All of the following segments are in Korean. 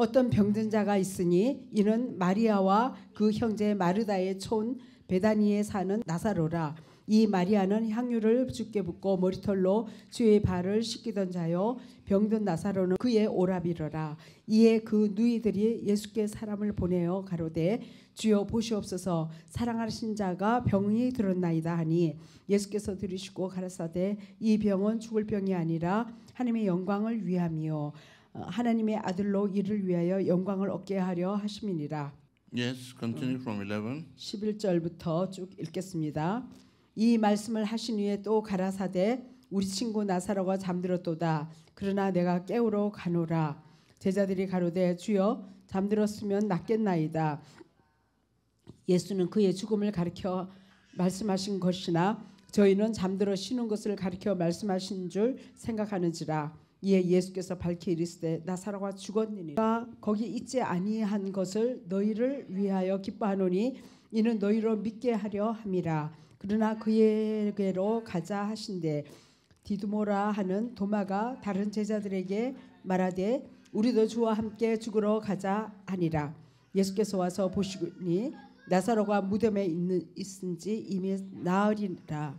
어떤 병든 자가 있으니 이는 마리아와 그 형제 마르다의 촌 베다니에 사는 나사로라. 이 마리아는 향유를 주께 붓고 머리털로 주의 발을 씻기던 자요 병든 나사로는 그의 오라비러라 이에 그 누이들이 예수께 사람을 보내어 가로되 주여 보시옵소서 사랑하신 자가 병이 들었나이다 하니 예수께서 들으시고 가라사대 이 병은 죽을 병이 아니라 하나님의 영광을 위함이요 어, 하나님의 아들로 이를 위하여 영광을 얻게 하려 하심이니라. Yes, continue from 11. 11절부터 쭉 읽겠습니다. 이 말씀을 하신 후에 또 가라사대 우리 친구 나사로가 잠들었도다. 그러나 내가 깨우러 가노라. 제자들이 가로되 주여 잠들었으면 낫겠나이다. 예수는 그의 죽음을 가리켜 말씀하신 것이나 저희는 잠들어 쉬는 것을 가리켜 말씀하신 줄 생각하는지라. 이에 예, 예수께서 밝히 이르시되 나사로가 죽었느니라 거기 있지 아니한 것을 너희를 위하여 기뻐하노니 이는 너희로 믿게 하려 함이라 그러나 그에게로 가자 하신대 디두모라 하는 도마가 다른 제자들에게 말하되 우리도 주와 함께 죽으러 가자 하니라 예수께서 와서 보시니 나사로가 무덤에 있는 있은지 이미 나으리라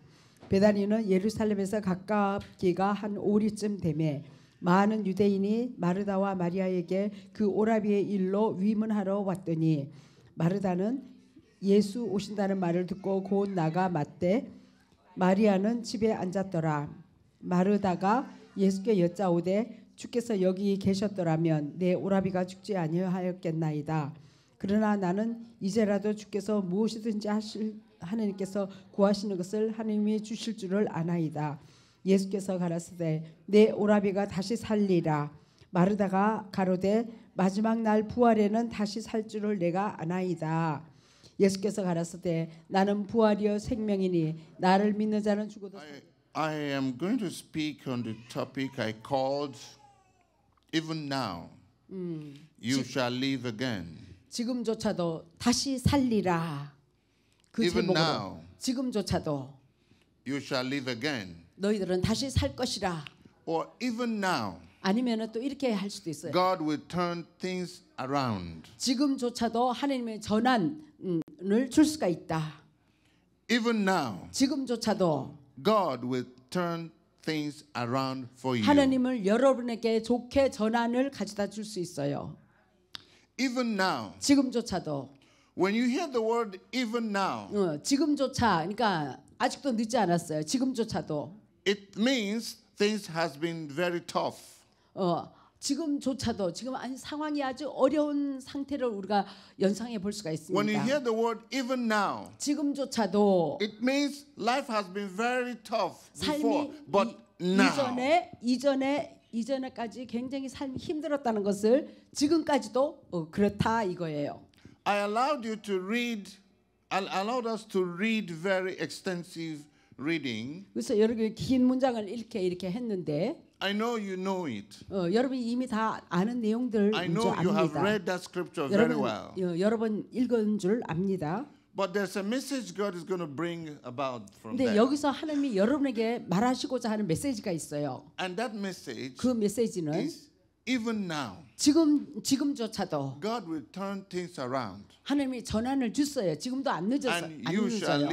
베다니는 예루살렘에서 가깝기가 한 오리쯤 되매 많은 유대인이 마르다와 마리아에게 그 오라비의 일로 위문하러 왔더니 마르다는 예수 오신다는 말을 듣고 곧 나가 맞대 마리아는 집에 앉았더라 마르다가 예수께 여짜오되 주께서 여기 계셨더라면 내 오라비가 죽지 아니하였겠나이다 그러나 나는 이제라도 주께서 무엇이든지 하실 하나님께서 구하시는 것을 하나님이 주실 줄을 아나이다. 예수께서 가라사대 내 오라비가 다시 살리라. 마르다가 가로되 마지막 날 부활에는 다시 살 줄을 내가 아나이다. 예수께서 가라사대 나는 부활이요 생명이니 나를 믿는 자는 죽어도 I, I am going to speak on the topic I called even now. 음, you 지, shall live again. 지금조차도 다시 살리라. 그 Even 제목으로 now, 지금조차도 you shall live again. 너희들은 다시 살 것이라. Or even now, 아니면은 또 이렇게 할 수도 있어요. God will turn things around. 지금조차도 하나님의 전환을 줄 수가 있다. Even now, 지금조차도 God will turn things around for you. 하나님을 여러분에게 좋게 전환을 가져다 줄 수 있어요. Even now, 지금조차도 When you hear the word even now. 어, 지금조차 그러니까 아직도 늦지 않았어요. 지금조차도. It means things has been very tough. 어, 지금조차도 지금 아니 상황이 아주 어려운 상태를 우리가 연상해 볼 수가 있습니다. When you hear the word even now. 지금조차도. It means life has been very tough before, but 이, now. 이전에 이전에 이전에까지 굉장히 삶이 힘들었다는 것을 지금까지도 어, 그렇다 이거예요. I allowed you to read, I allowed us to read very extensive reading. 그래서 여러분 긴 문장을 읽게 이렇게 했는데. I know you know it. 어, 여러분이 이미 다 아는 내용들 I know you have read that scripture very well. 어, 여러분 읽은 줄 압니다. But there's a message God is going to bring about from 근데 that. 여기서 하나님이 여러분에게 말하시고자 하는 메시지가 있어요. And that message 그 메시지는 is Even now. 지금 지금조차도 God will turn things around. 하나님이 전환을 주셔요. 지금도 안 늦어서 안 늦어요.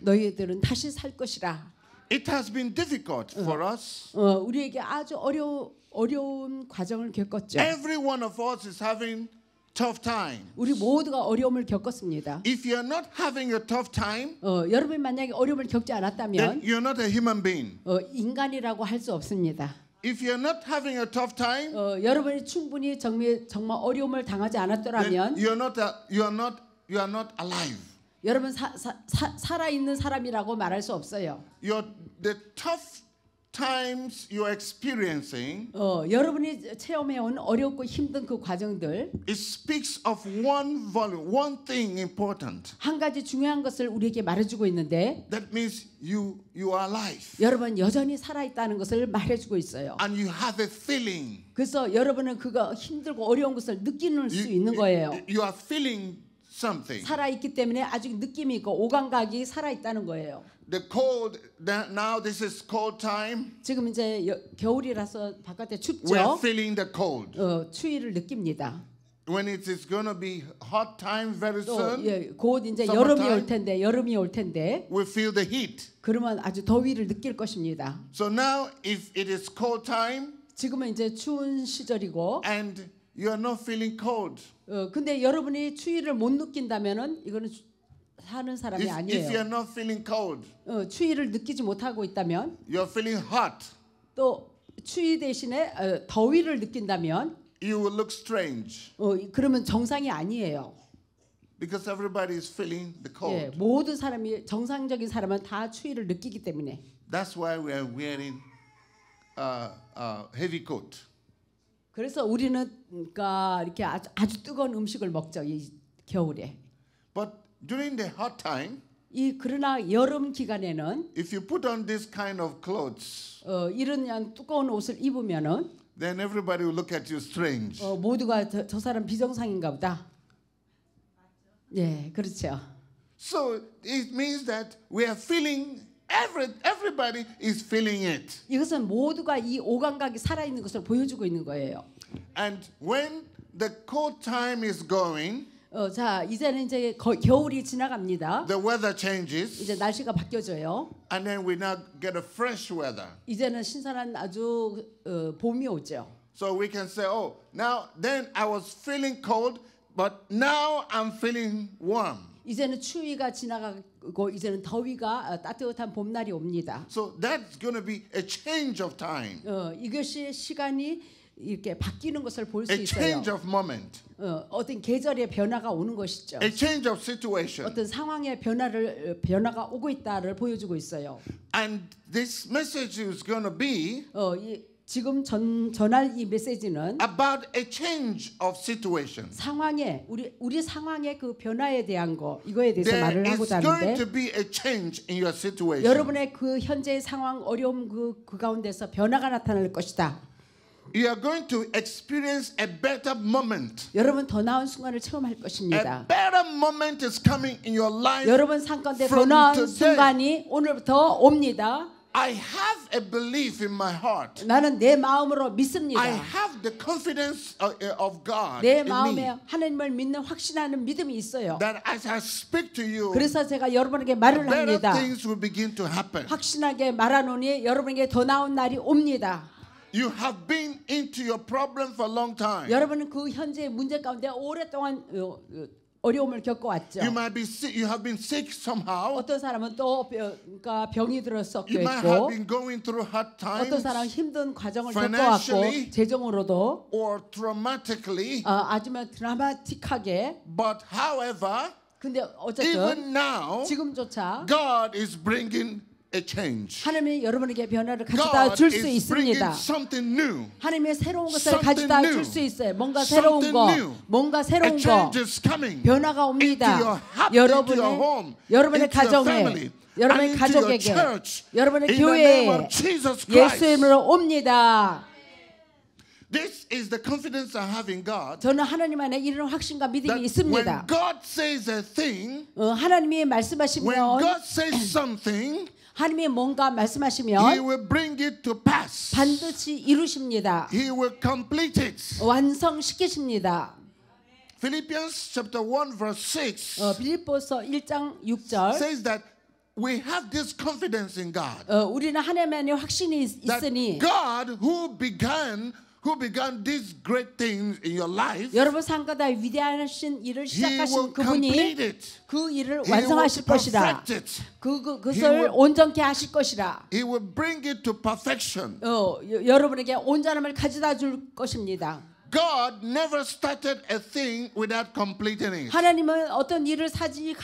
너희들은 다시 살 것이라. It has been difficult for us. 어, 우리에게 아주 어려 어려운 과정을 겪었죠. Every one of us is having tough time. 우리 모두가 어려움을 겪었습니다. If you're not having a tough time, 어, 여러분 만약에 어려움을 겪지 않았다면, then you're not a human being. 어, 인간이라고 할 수 없습니다. If you're not having a tough time, 어, 여러분이 충분히 정말, 정말 어려움을 당하지 않았더라면, then you're not a, you're not you are not alive. 여러분 사, 사, 사, 살아있는 사람이라고 말할 수 없어요. Your the tough times you're experiencing, 어, 여러분이 체험해온 어렵고 힘든 그 과정들, it speaks of one value, one thing important. 한 가지 중요한 것을 우리에게 말해주고 있는데, that means you you are alive. 여러분 여전히 살아 있다는 것을 말해주고 있어요. And you have a feeling. 그래서 여러분은 그거 힘들고 어려운 것을 느끼는 you, 수 있는 거예요. You are feeling something. 살아 있기 때문에 아직 느낌이 있고 오감각이 살아 있다는 거예요. The cold now this is cold time. 지금 이제 여, 겨울이라서 바깥에 춥죠. We're feeling the cold. 어, 추위를 느낍니다. When it is going to be hot time very soon. 예, 곧 이제 여름이 올 텐데 여름이 올 텐데. We feel the heat. 그러면 아주 더위를 느낄 것입니다. So now if it is cold time. 지금은 이제 추운 시절이고. And you are not feeling cold. 어, 근데 여러분이 추위를 못 느낀다면은 이거는 사는 사람이 if, 아니에요. If you're not feeling cold, 어, 추위를 느끼지 못하고 있다면, you're feeling hot. 또 추위 대신에 어, 더위를 느낀다면, you will look strange. 어, 그러면 정상이 아니에요. Because everybody is feeling the cold. 예, 모든 사람이 정상적인 사람은 다 추위를 느끼기 때문에. That's why we are wearing uh, uh, heavy coat. 그래서 우리는 그러니까 이렇게 아주, 아주 뜨거운 음식을 먹죠 이 겨울에. During the hot time, 이 그러나 여름 기간에는 if you put on this kind of clothes, 어, 이런 양 두꺼운 옷을 입으면은 then everybody will look at you strange. 어, 모두가 저, 저 사람 비정상인가 보다. 예, 그렇죠. So it means that we are feeling every everybody is feeling it. 이것은 모두가 이 오감각이 살아 있는 것을 보여주고 있는 거예요. And when the cold time is going 어, 자 이제는 이제 거, 겨울이 지나갑니다. The weather changes. 이제 날씨가 바뀌어져요. And then we now get a fresh weather. 이제는 신선한 아주 어, 봄이 오죠. So we can say, oh, now then I was feeling cold, but now I'm feeling warm. 이제는 추위가 지나가고 이제는 더위가 따뜻한 봄날이 옵니다. So that's going to be a change of time. 어, 이것이 시간이 이렇게 바뀌는 것을 볼 수 있어요. of 어, 떤 계절의 변화가 오는 것이죠. A of 어떤 상황의 변화를 변화가 오고 있다를 보여주고 있어요. And this is be 어, 이, 지금 전, 전할 이 메시지는 about a of 상황에 우리 우리 상황의 그 변화에 대한 거 이거에 대해서 There 말을 하고자 하는데 to be a in your 여러분의 그 현재의 상황 어려움 그, 그 가운데서 변화가 나타날 것이다. you are going to experience a better moment. 여러분 더 나은 순간을 체험할 것입니다. A better moment is coming in your life. 여러분 상 가운데 더 나은 순간이 오늘부터 옵니다. I have a belief in my heart. 나는 내 마음으로 믿습니다. I have the confidence of God. 내 마음에 하나님을 믿는 확신하는 믿음이 있어요. That as I speak to you, 그래서 제가 여러분에게 말을 합니다. Better things will begin to happen. 확신하게 말하노니 여러분에게 더 나은 날이 옵니다. You have been into your problem for a long time. 여러분은 그 현재의 문제 가운데 오랫동안 어려움을 겪어왔죠. You might be sick. You have been sick somehow. 어떤 사람은 또 그러니까 병이 들어서 겪고. You might have been going through hard times. 어떤 사람 힘든 과정을 겪어왔고 재정으로도. Or traumatically. 어, 아주면 드라마틱하게. But however. 근데 어쨌든 even now, 지금조차 God is bringing a change. 하나님이 여러분에게 변화를 가져다 줄 수 있습니다. 하나님의 새로운 것을 가져다 줄 수 있어요. 뭔가 새로운 거, 뭔가 새로운 거. 변화가 옵니다. 여러분의 여러분의 가정에 여러분의 가족에게 여러분의 교회에 예수 이름으로 옵니다. This is the confidence I have in God. 저는 하나님 안에 이런 확신과 믿음이 있습니다. When God says a thing, 어, 하나님이 말씀하시면 when God says something, 하나님이 뭔가 말씀하시면 반드시 이루십니다. 완성시키십니다. Philippians chapter 1 verse 6 어, 빌립보서 1장 6절 says that we have this confidence in God. 어, 우리는 하나님의 확신이 있으니 that God who began who began these great things in your life, 여러분 상가다 위대하신 일을 시작하신 그분이 그 일을 완성하실 것이다. 그, 그 그것을 온전케 하실 것이라. He will bring it to perfection. 어, 여러분에게 온전함을 가져다 줄 것입니다. God never started a thing without completing it. 하나님은 어떤 일을 사지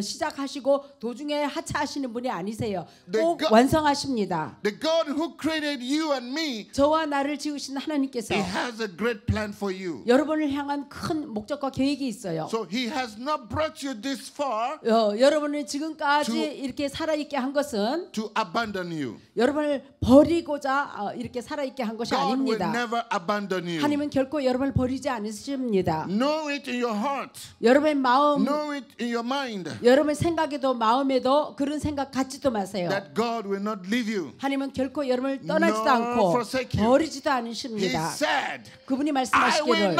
시작하시고 도중에 하차하시는 분이 아니세요. 꼭 God, 완성하십니다. The God who created you and me, 저와 나를 지으신 하나님께서 he has a great plan for you. 여러분을 향한 큰 목적과 계획이 있어요. So he has not brought you this far 어, 여러분을 지금까지 to, 이렇게 살아있게 한 것은 to abandon you. 여러분을 버리고자 어, 이렇게 살아있게 한 것이 God 아닙니다. Will never abandon you. 하나님은 결코 여러분을 버리지 않으십니다. Know it in your heart. 여러분의 마음 know it in your mind. 여러분 생각에도 마음에도 그런 생각 갖지도 마세요. That God will not leave you. 하나님은 결코 여러분을 떠나지도 않고 버리지도 않으십니다. He said, 그분이 말씀하시기를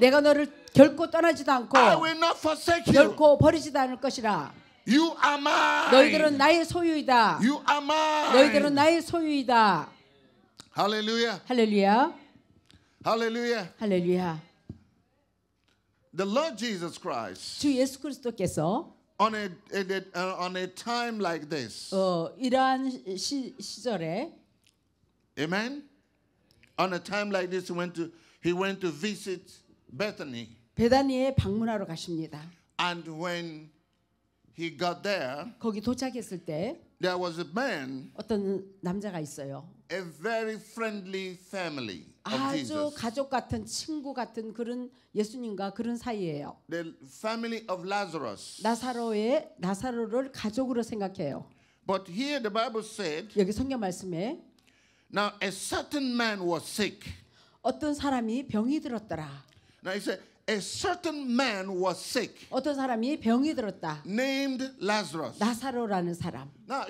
내가 너를 결코 떠나지도 않고 I will not forsake you. 결코 버리지도 않을 것이라. You are mine. 너희들은 나의 소유이다. You are mine. 너희들은 나의 소유이다. 할렐루야. 할렐루야. 할렐루야. 할렐루야. The Lord Jesus Christ. 주 예수 그리스도께서 on a, a, a, uh, on a time like this. 어, 이러한 시, 시절에 Amen. On a time like this he went to he went to visit Bethany. 베다니에 방문하러 가십니다. And when he got there 거기 도착했을 때 there was a man 어떤 남자가 있어요. A very friendly family. 아주 가족 같은 친구 같은 그런 예수님과 그런 사이예요. The family of Lazarus. 나사로의 나사로를 가족으로 생각해요. But here the Bible said. 여기 성경 말씀에. Now a certain man was sick. 어떤 사람이 병이 들었더라. Now it said a certain man was sick. 어떤 사람이 병이 들었다. Named Lazarus. 나사로라는 사람. Now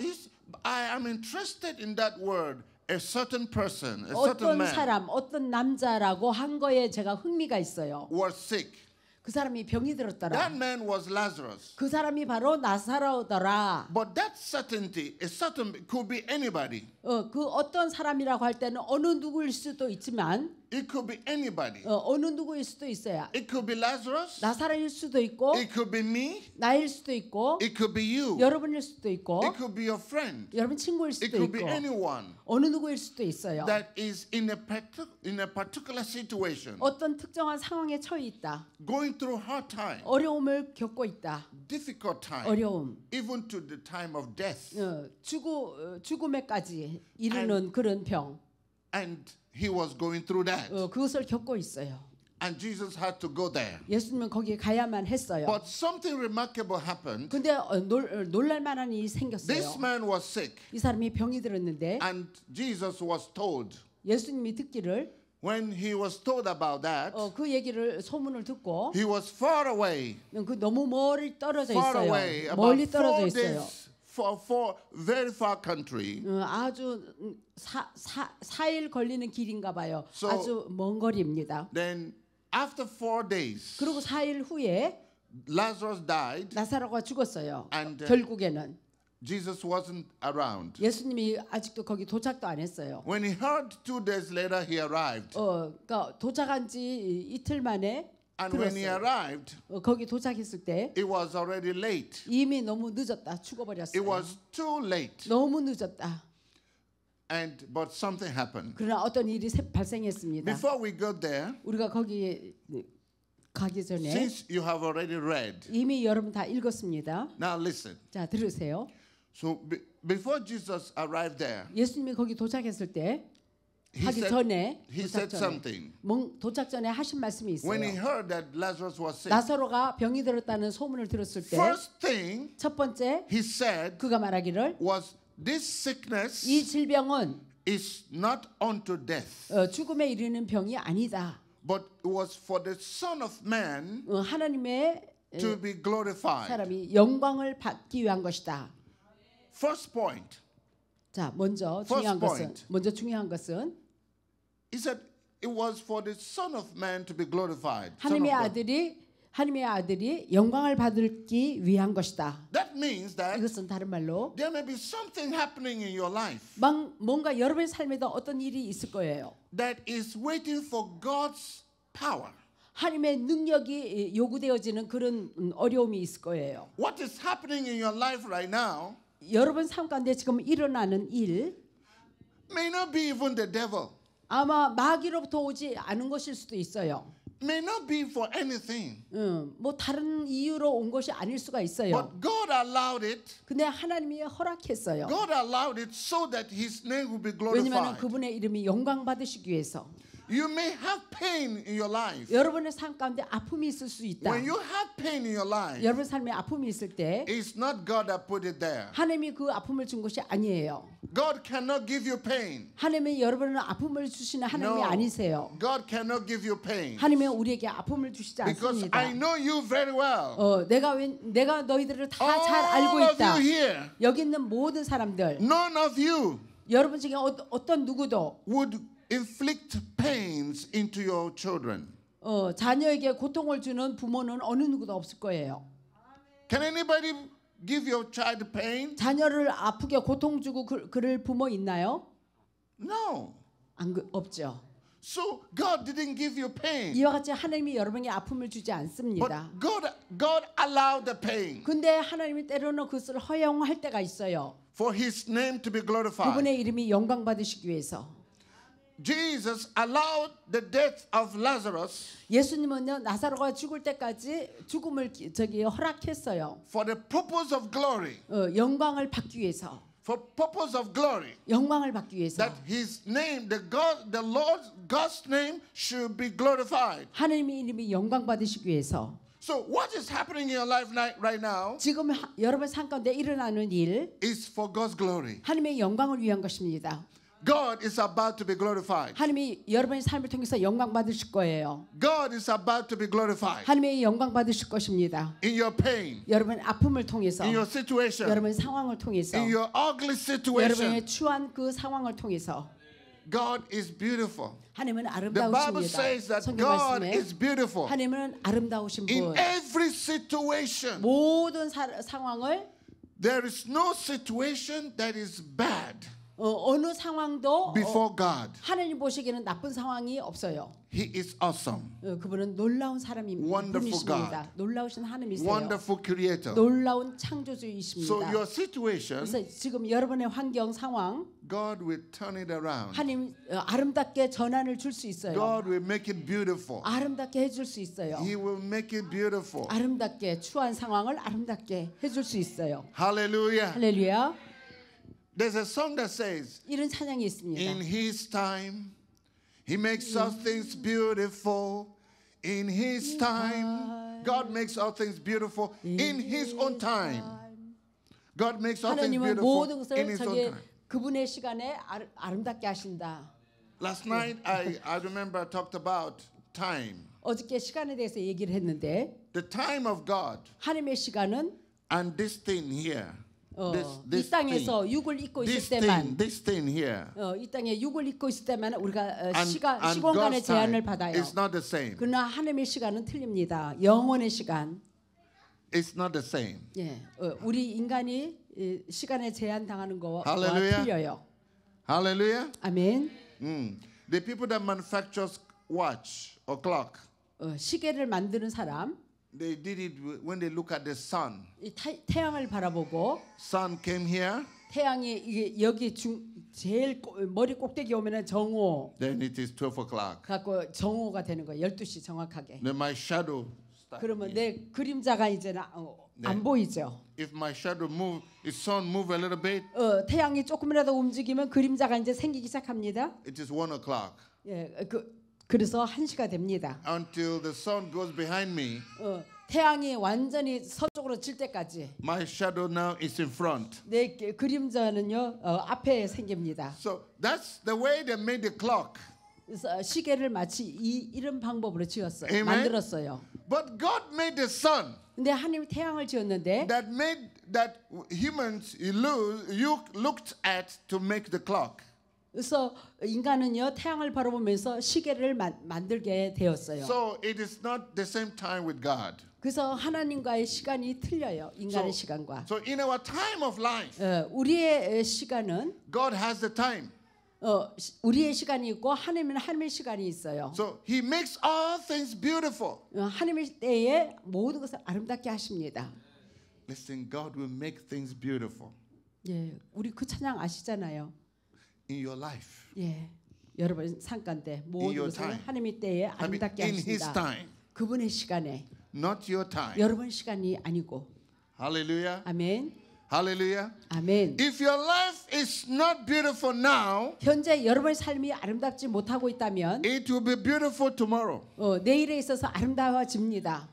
I am interested in that word. a certain person, a certain 어떤 man 사람, 어떤 남자라고 한 거에 제가 흥미가 있어요. was sick. 그 사람이 병이 들었더라. That man was Lazarus. 그 사람이 바로 나사로더라. But that certainty, a certain could be anybody. 어, 그 어떤 사람이라고 할 때는 어느 누구일 수도 있지만 It could be anybody. 어, 어느 누구일 수도 있어야 It could be Lazarus. 나사렛일 수도 있고 It could be me. 나일 수도 있고 It could be you. 여러분일 수도 있고 It could be your friend. 여러분 친구일 수도 It could 있고 be anyone 어느 누구일 수도 있어요. that is in a, partic- in a particular situation, 어떤 특정한 상황에 처해 있다. going through hard time, 어려움을 겪고 있다. difficult time, 어려움. even to the time of death. 어, 죽어, 죽음에까지 예, 이르는 and, 그런 병. And he was going through that. 어, 그것을 겪고 있어요. And Jesus had to go there. 예수님은 거기에 가야만 했어요. But something remarkable happened. 근데 어, 놀, 놀랄만한 일이 생겼어요. This man was sick. 이 사람이 병이 들었는데. And Jesus was told. 예수님이 듣기를. When he was told about that, 어, 그 얘기를 소문을 듣고. He was far away. 그 너무 멀리 떨어져 far 있어요. Away, 멀리 떨어져 있어요. Days for for very far country. 음, 아주 사사 사일 걸리는 길인가 봐요. So, 아주 먼 거리입니다. Then after four days. 그리고 4일 후에 Lazarus died. 나사로가 죽었어요. And, uh, 결국에는 Jesus wasn't around. 예수님이 아직도 거기 도착도 안 했어요. When he heard two days later he arrived. 어, 그러니까 도착한 지 이틀 만에 And when he arrived, 어, 거기 도착했을 때 it was already late. 이미 너무 늦었다. 죽어버렸어요. It was too late. 너무 늦었다. And but something happened. 그러나 어떤 일이 새- 발생했습니다. Before we got there, 우리가 거기 가기 전에 since you have already read, 이미 여러분 다 읽었습니다. now listen. 자 들으세요. So be, before Jesus arrived there, 예수님이 거기 도착했을 때 하기 said, 전에 he said 도착 전에, something. 몽- 도착 전에 하신 말씀이 When he 있어요. heard that Lazarus was sick, 나사로가 병이 들었다는 소문을 들었을 때첫 first thing 번째 he said 그가 말하기를 was this sickness 이 질병은 is not unto death, 어, 죽음에 이르는 병이 아니다. but it was for the Son of Man 어, 하나님의 에, to be glorified. 사람이 영광을 받기 위한 것이다. First point. 자, 먼저 First 중요한 것은 point. 먼저 중요한 것은 He said it was for the Son of Man to be glorified. 하나님의 아들이 하나님의 아들이 영광을 받을기 위한 것이다. That means that 이것은 다른 말로 there may be something happening in your life. 뭔가 여러분의 삶에도 어떤 일이 있을 거예요. That is waiting for God's power. 하나님의 능력이 요구되어지는 그런 어려움이 있을 거예요. What is happening in your life right now? 여러분 삶 가운데 지금 일어나는 일 may not be even the devil. 아마 마귀로부터 오지 않은 것일 수도 있어요. may not be for anything. 음, 뭐 다른 이유로 온 것이 아닐 수가 있어요. But God allowed it. 근데 하나님이 허락했어요. God allowed it so that His name would be glorified. 왜냐하면 그분의 이름이 영광 받으시기 위해서. You may have pain in your life. 여러분의 삶 가운데 아픔이 있을 수 있다. When you have pain in your life, 여러분 삶에 아픔이 있을 때, it's not God that put it there. 하나님이 그 아픔을 준 것이 아니에요. God cannot give you pain. 하나님이 여러분은 아픔을 주시는 하나님이 no, 아니세요. God cannot give you pain. 하나님은 우리에게 아픔을 주시지 않습니다. Because I know you very well. 어, 내가 웬, 내가 너희들을 다 잘 알고 있다. Of you here, 여기 있는 모든 사람들, none of you. 여러분 중에 어, 어떤 누구도 would inflict pains into your children. 어, 자녀에게 고통을 주는 부모는 어느 누구도 없을 거예요. Can anybody give your child pain? 자녀를 아프게 고통 주고 그, 그럴 부모 있나요? No. 안 그, 없죠. So God didn't give you pain. 이와 같이 하나님이 여러분에게 아픔을 주지 않습니다. But God, God allowed the pain. 근데 하나님이 때로는 그것을 허용할 때가 있어요. For His name to be glorified. 그분의 이름이 영광 받으시기 위해서. Jesus allowed the death of Lazarus. 예수님은요 나사로가 죽을 때까지 죽음을 저기 허락했어요. For the purpose of glory. 어, 영광을 받기 위해서. For purpose of glory. 영광을 받기 위해서. That His name, the God, the Lord, God's name should be glorified. 하나님의 이름이 영광 받으시기 위해서. So what is happening in your life right now? 지금 여러분 삶 가운데 일어나는 일 is for God's glory. 하나님의 영광을 위한 것입니다. God is about to be glorified. 하나님이 여러분의 삶을 통해서 영광 받으실 거예요. God is about to be glorified. 하나님이 영광 받으실 것입니다. In your pain. 여러분 아픔을 통해서. In your situation. 여러분 상황을 통해서. In your ugly situation. 여러분의 추한 그 상황을 통해서. God is beautiful. 하나님은 아름다우십니다. 성경 말씀에 하나님은 아름다우신 분. In every situation. 모든 사, 상황을 There is no situation that is bad. 어, 느 상황도 어, Before God, 하나님 보시기에는 나쁜 상황이 없어요. He is awesome. 어, 그분은 놀라운 사람입니다. God. 놀라우신 하나님이세요. Wonderful creator. 놀라운 창조주이십니다. So your situation, 그래서 지금 여러분의 환경 상황 God will turn it around. 하나님 어, 아름답게 전환을 줄 수 있어요. God will make it beautiful. 아름답게 해줄 수 있어요. He will make it beautiful. 아름답게 추한 상황을 아름답게 해줄 수 있어요. 할렐루야. 할렐루야. There's a song that says 이런 찬양이 있습니다. In his time he makes all things beautiful. In his time God makes all things beautiful in his own time. God makes all things beautiful in his own time. 그분의 시간에 아름답게 하신다. Last night I I remember I talked about time. 어저께 시간에 대해서 얘기를 했는데 The time of God 하나님의 시간은 and this thing here 어, this, this 이 땅에서 thing, 육을 입고 있을 때만 this thing here. 어, 이 땅에 육을 입고 있을 때만 우리가 어, and, 시간 and 시공간의 제한을 받아요. It's not the same. 그러나 하나님의 시간은 틀립니다. 영원의 시간. It's not the same. 예, 어, 우리 인간이 이, 시간에 제한 당하는 거와 Hallelujah. 틀려요. 할렐루야. 아멘. 음, the people that manufactures watch or clock. 어, 시계를 만드는 사람. They did it when they look at the sun. 이 타, 태양을 바라보고 Sun came here, 태양이 이게 여기 중 제일 꼬, 머리 꼭대기 오면은 정오 then it is 12 o'clock. 갖고 정오가 되는 거야. 12시 정확하게. Then my shadow start 그러면 here. 내 그림자가 이제 나, 어, 네. 안 보이죠. If my shadow move, if sun move a little bit, 어, 태양이 조금이라도 움직이면 그림자가 이제 생기기 시작합니다. it is 1 o'clock. 예, 그 그래서 한시가 됩니다. Until the sun goes behind me. 어, 태양이 완전히 서쪽으로 질 때까지. My shadow now is in front. 내 그림자는요 어, 앞에 생깁니다. So that's the way they made the clock. 시계를 마치 이 이런 방법으로 지었어요. Amen? 만들었어요. But God made the sun. 근데 하나님이 태양을 지었는데 that made that humans you looked at to make the clock. 그래서 인간은요 태양을 바라보면서 시계를 마, 만들게 되었어요. So it is not the same time with God. 그래서 하나님과의 시간이 틀려요. 인간의 so, 시간과. So in our time of life. 어, 우리의 시간은 God has the time. 어, 우리의 시간이 있고 하나님은 하나님의 시간이 있어요. So he makes all things beautiful. 어, 하나님의 때에 모든 것을 아름답게 하십니다. Listen, God will make things beautiful. 예, 우리 그 찬양 아시잖아요. in your life. 예. 여러분 상관 때 모든 것을 하나님의 때에 아름답게 I mean, 하십니다. Time, 그분의 시간에 not your time. 여러분 시간이 아니고 할렐루야. 아멘. 할렐루야. 아멘. If your life is not beautiful now, 현재 여러분의 삶이 아름답지 못하고 있다면 it will be beautiful tomorrow. 어, 내일에 있어서 아름다워집니다.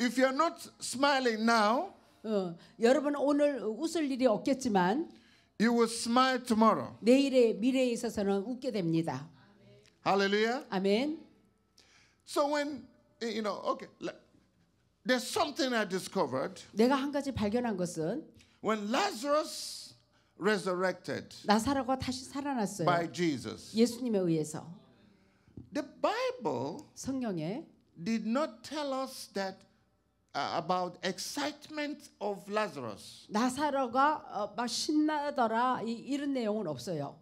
If you're not smiling now, 어, 여러분 오늘 웃을 일이 없겠지만 You will smile tomorrow. 내일의 미래에 있어서는 웃게 됩니다. Hallelujah. Amen. So when you know, okay, there's something I discovered. 내가 한 가지 발견한 것은 when Lazarus resurrected 나사로가 다시 살아났어요. by Jesus. 예수님에 의해서. The Bible 성경에 did not tell us that about excitement of Lazarus. 나사로가 어, 막 신나더라 이, 이런 내용은 없어요.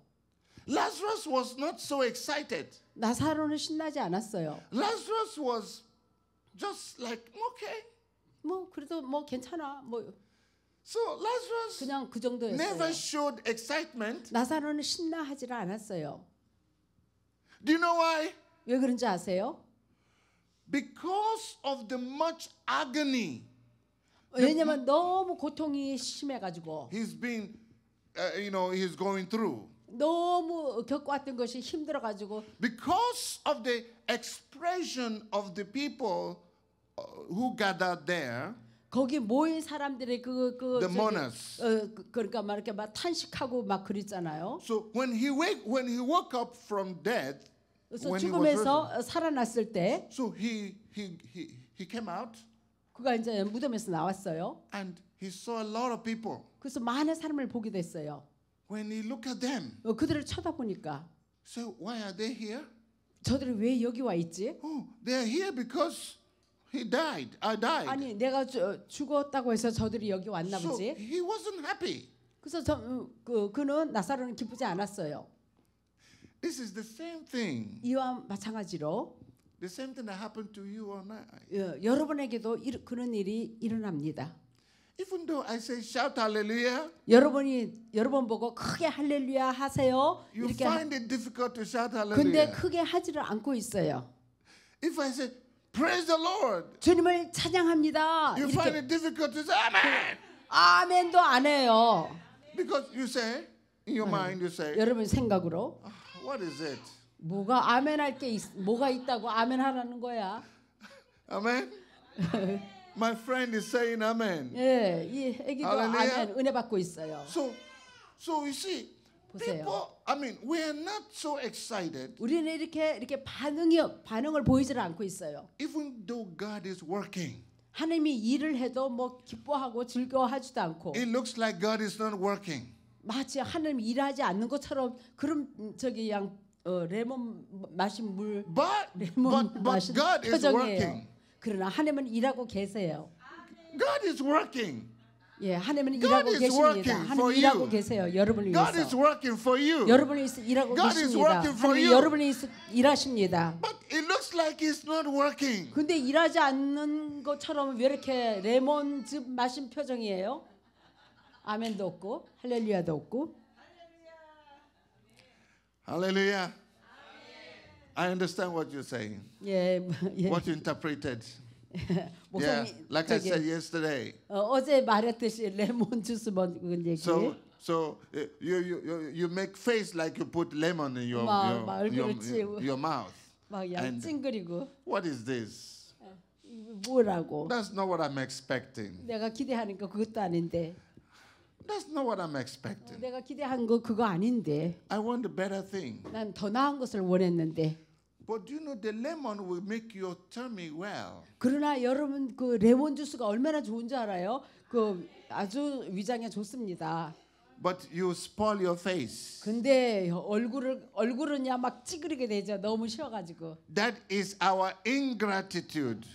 Lazarus was not so excited. 나사로는 신나지 않았어요. Lazarus was just like okay. 뭐 그래도 뭐 괜찮아 뭐. So Lazarus 그냥 그 정도였어요. Never showed excitement. 나사로는 신나하지를 않았어요. Do you know why? 왜 그런지 아세요? because of the much agony. 왜냐면 너무 고통이 심해가지고. He's been, uh, you know, he's going through. 너무 겪어왔던 것이 힘들어가지고. Because of the expression of the people who gathered there. 거기 모인 사람들의 그그 그, 어, 그러니까 막 이렇게 막 탄식하고 막 그랬잖아요. So when he wake when he woke up from death. 죽음에서 살아났을 때 so he, he, he, he came out. 그가 이제 무덤에서 나왔어요. And he saw a lot of people. 그래서 많은 사람을 보게 됐어요. When he looked at them. 어, 그들을 쳐다보니까 So why are they here? 저들이 왜 여기 와 있지? Oh, they are here because he died. I died. 아니 내가 주, 죽었다고 해서 저들이 여기 왔나 so 보지. He wasn't happy. 그래서 저, 그, 그는 나사로는 기쁘지 않았어요. This is the same thing. 이와 마찬가지로 The same thing that happened to you or I. 어, 여러분에게도 일, 그런 일이 일어납니다. Even though I say shout hallelujah, 여러분이 여러분 보고 크게 할렐루야 하세요. you 이렇게 하, find it difficult to shout 근데 hallelujah. 크게 하지를 않고 있어요. If I say praise the Lord, 주님을 찬양합니다. you find 이렇게 it difficult to say amen 아멘도 안 해요. because you say in your mind you say, 여러분 생각으로 "Ah, What is it? 뭐가 아멘 할게 뭐가 있다고 아멘 하라는 거야? 아멘. My friend is saying amen. 예, 이 애기도 Hallelujah. 아멘 은혜 받고 있어요. So, so you see, 보세요. people, I mean, we are not so excited. 우리는 이렇게 이렇게 반응이 반응을 보이질 않고 있어요. Even though God is working. 하나님이 일을 해도 뭐 기뻐하고 즐거워하지도 않고. It looks like God is not working. 마치 하나님 일하지 않는 것처럼 그런 저기 양 어, 레몬 마신 물 but, 레몬 마신 표정이에요. 그러나 하나님은 일하고 계세요. God is working. 예, 하나님은 일하고 계십니다. 하나님 일하고 계세요. 여러분을 위해서. God is working for you. 여러분을 일하고 God 계십니다. 하나님 여러분을 일하십니다. But it looks like it's not working. 근데 일하지 않는 것처럼 왜 이렇게 레몬즙 마신 표정이에요? 아멘도 없고 할렐루야도 없고. Hallelujah. I understand what you're saying. Yeah. 예. What you interpreted. yeah, like I said yesterday. 어, uh, 어제 말했듯이 레몬 주스 먹은 얘기. So, so uh, you, you, you make face like you put lemon in your, 막, your, your, your mouth. 막 찡그리고. What is this? 뭐라고? That's not what I'm expecting. 내가 기대하는 거 그것도 아닌데. That's not what I'm expecting. 내가 기대한 거 그거 아닌데. I want a better thing. 난더 나은 것을 원했는데. But you know the lemon will make your tummy well. 그러나 여러분 그 레몬 주스가 얼마나 좋은지 알아요? 그 아주 위장에 좋습니다. But you spoil your face. 근데 얼굴을 얼굴은야 막 찌그리게 되죠. 너무 쉬어 가지고. That is our ingratitude.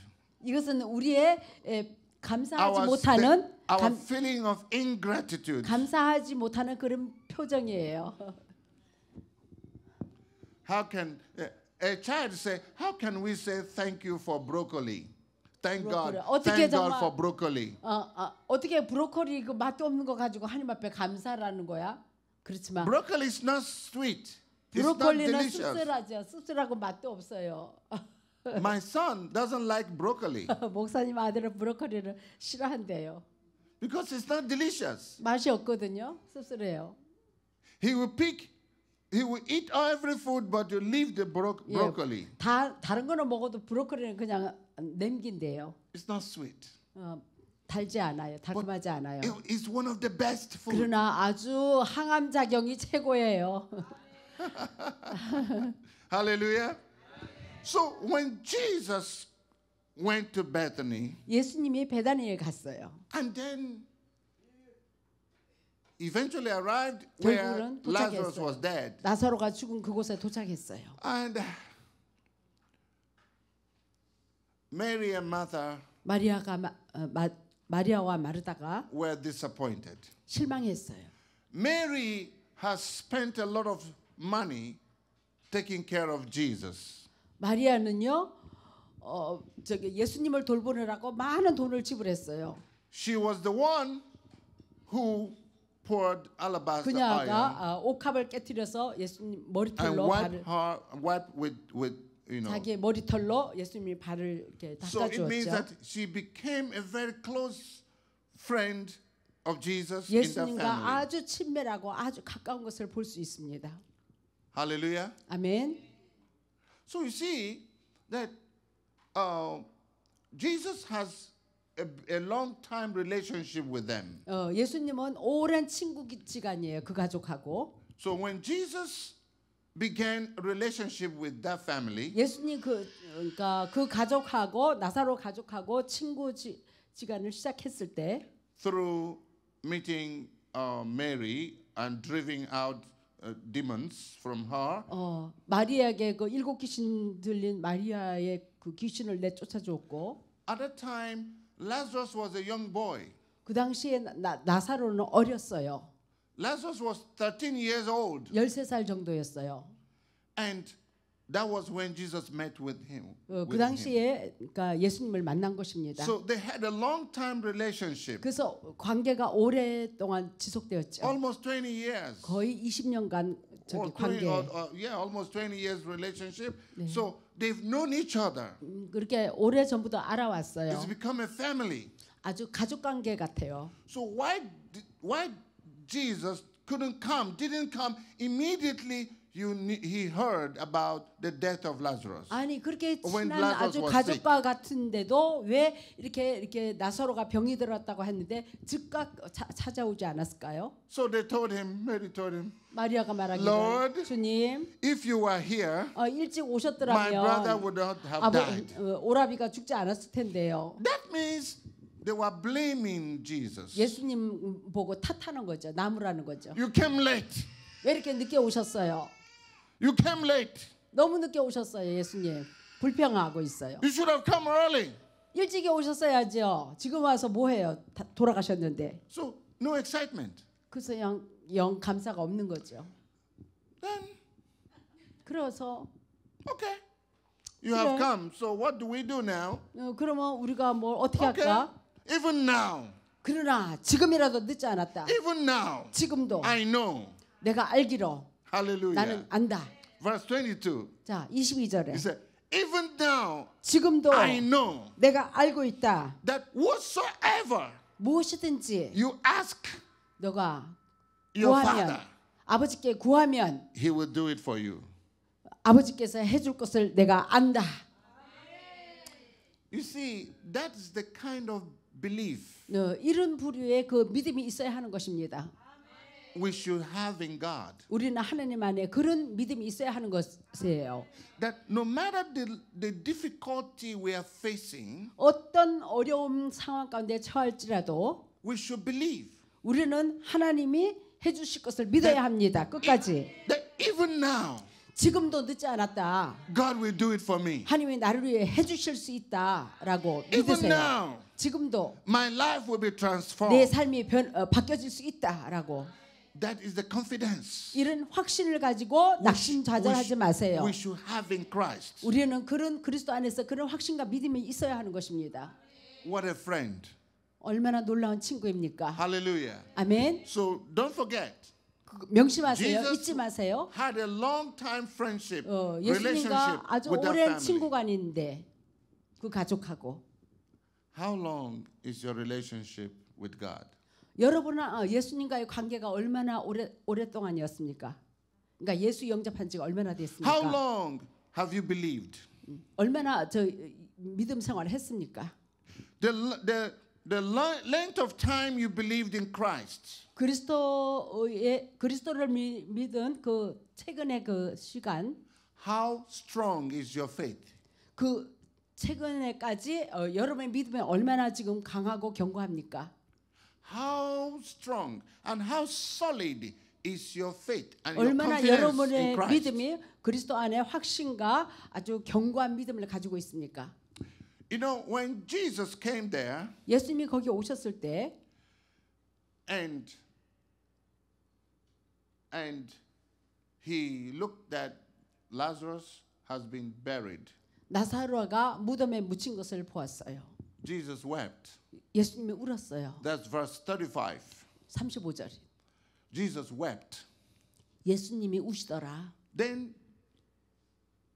이것은 우리의 에, 감사하지 못하는 our feeling of ingratitude. 감사하지 못하는 그런 표정이에요. How can a child say how can we say thank you for broccoli? Thank God. Thank God for broccoli. 어, 어, 어떻게 브로콜리 그 맛도 없는 거 가지고 하나님 앞에 감사라는 거야? 그렇지만 broccoli is not sweet. 브로콜리는 씁쓸하죠. 씁쓸하고 맛도 없어요. My son doesn't like broccoli. 목사님 아들은 브로콜리를 싫어한대요. Because it's not delicious. 맛이 없거든요. 씁쓸해요. He will pick He will eat every food but you leave the bro- 예, broccoli. 다 다른 거는 먹어도 브로콜리는 그냥 냄긴대요. It's not sweet. 어, 달지 않아요. 달콤하지 않아요. It- It's one of the best food. 그러나 아주 항암 작용이 최고예요. Hallelujah. So when Jesus went to Bethany. 예수님이 베다니에 갔어요. And then eventually arrived where Lazarus was dead. 나사로가 죽은 그곳에 도착했어요. And Mary and Martha 마리아가 마, 마, 마리아와 마르다가 were disappointed. 실망했어요. Mary has spent a lot of money taking care of Jesus. 마리아는요 어 저기 예수님을 돌보느라고 많은 돈을 지불했어요. She was the one who poured alabaster iron. 그녀가 아, 옥합을 깨뜨려서 예수님 머리털로 and wiped her, wiped with with you know. 자기 머리털로 예수님이 발을 이렇게 닦아주었죠. So it means that she became a very close friend of Jesus in that family. 예수님과 아주 친밀하고 아주 가까운 것을 볼수 있습니다. Hallelujah. 아멘. So you see that Jesus has a, a long time relationship with them. 어, 예수님은 오랜 친구지간이에요. 그 가족하고. So when Jesus began relationship with that family. 예수님 그 그러니까 그 가족하고 나사로 가족하고 친구지 간을 시작했을 때 through meeting uh, Mary and driving out demons from her. 어, 마리아에게 그 일곱 귀신 들린 마리아의 그 귀신을 내쫓아 줬고. At that time, Lazarus was a young boy. 그 당시에 나, 나사로는 어렸어요. Lazarus was 13 years old. 13살 정도였어요. And That was when Jesus met with him. 어, 그 with 당시에 그러니까 예수님을 만난 것입니다. So they had a long time relationship. 그래서 관계가 오랫동안 지속되었죠. Almost 20 years. 거의 20년간 저기 or 20, 관계. Or, or, yeah, almost 20 years relationship. 네. So they've known each other. 음, 그렇게 오래 전부터 알아왔어요. It's become a family. 아주 가족 관계 같아요. So why why Jesus couldn't come? Didn't come immediately You, he heard about the death of Lazarus. 아니 그렇게 친한 아주 가족과 같은데도 왜 이렇게 이렇게 나사로가 병이 들었다고 했는데 즉각 차, 찾아오지 않았을까요? So they told him, Mary told him. 마리아가 말하기를 Lord, 주님, if you were here, 어, 일찍 오셨더라면 my brother would not have 아버, died. 오라비가 죽지 않았을 텐데요. That means They were blaming Jesus. 예수님 보고 탓하는 거죠. 나무라는 거죠. You came late. 왜 이렇게 늦게 오셨어요? You came late. 너무 늦게 오셨어요, 예수님. 불평하고 있어요. You should have come early. 일찍이 오셨어야죠. 지금 와서 뭐 해요? 돌아가셨는데. So no excitement. 그래서 영, 영 감사가 없는 거죠. Then 그래서 okay. You 그래. have come. So what do we do now? 어, 그러면 우리가 뭘 어떻게 okay. 할까? Even now. 그러나 지금이라도 늦지 않았다. Even now. 지금도. I know. 내가 알기로. 할렐루야. 나는 안다. Verse 22. 자, 22절에. He said, Even now, 지금도 I know 내가 알고 있다. That whatsoever 무엇이든지 you ask 너가 your 구하면 father, 아버지께 구하면 he will do it for you. 아버지께서 해줄 것을 내가 안다. You see, that is the kind of belief. 어, 이런 부류의 그 믿음이 있어야 하는 것입니다. we should have in God. 우리는 하나님 안에 그런 믿음이 있어야 하는 것이에요. That no matter the, the difficulty we are facing, 어떤 어려움 상황 가운데 처할지라도 we should believe. 우리는 하나님이 해 주실 것을 믿어야 합니다. 끝까지. That even now 지금도 늦지 않았다. God will do it for me. 하나님이 나를 위해 해 주실 수 있다라고 믿으세요. Even now, 지금도 my life will be transformed. 내 삶이 변, 어, 바뀌어질 수 있다라고. That is the confidence. 이런 확신을 가지고 낙심좌절하지 마세요. We should have in Christ. 우리는 그런 그리스도 안에서 그런 확신과 믿음이 있어야 하는 것입니다. What a friend. 얼마나 놀라운 친구입니까? 할렐루야. 아멘. So don't forget. 명심하세요. 잊지 마세요. Had a long time friendship, 어, 예수님과 아주 오랜 친구관인데 그 가족하고. How long is your relationship with God? 여러분은 어, 예수님과의 관계가 얼마나 오래 오랫동안이었습니까? 그러니까 예수 영접한 지가 얼마나 됐습니까? How long have you believed? 얼마나 저 믿음 생활을 했습니까? The the the length of time you believed in Christ. 그리스도의 그리스도를 미, 믿은 그 최근의 그 시간. How strong is your faith? 그 최근에까지 어, 여러분의 믿음이 얼마나 지금 강하고 견고합니까? how strong and how solid is your faith and your 얼마나 confidence in 여러분의 Christ. 믿음이 그리스도 안에 확신과 아주 견고한 믿음을 가지고 있습니까? You know, when Jesus came there 예수님이 거기 오셨을 때 and and he looked that Lazarus has been buried. 나사로가 무덤에 묻힌 것을 보았어요. Jesus wept. 예수님이 울었어요. That's verse 35. 35절. Jesus wept. 예수님이 우시더라. Then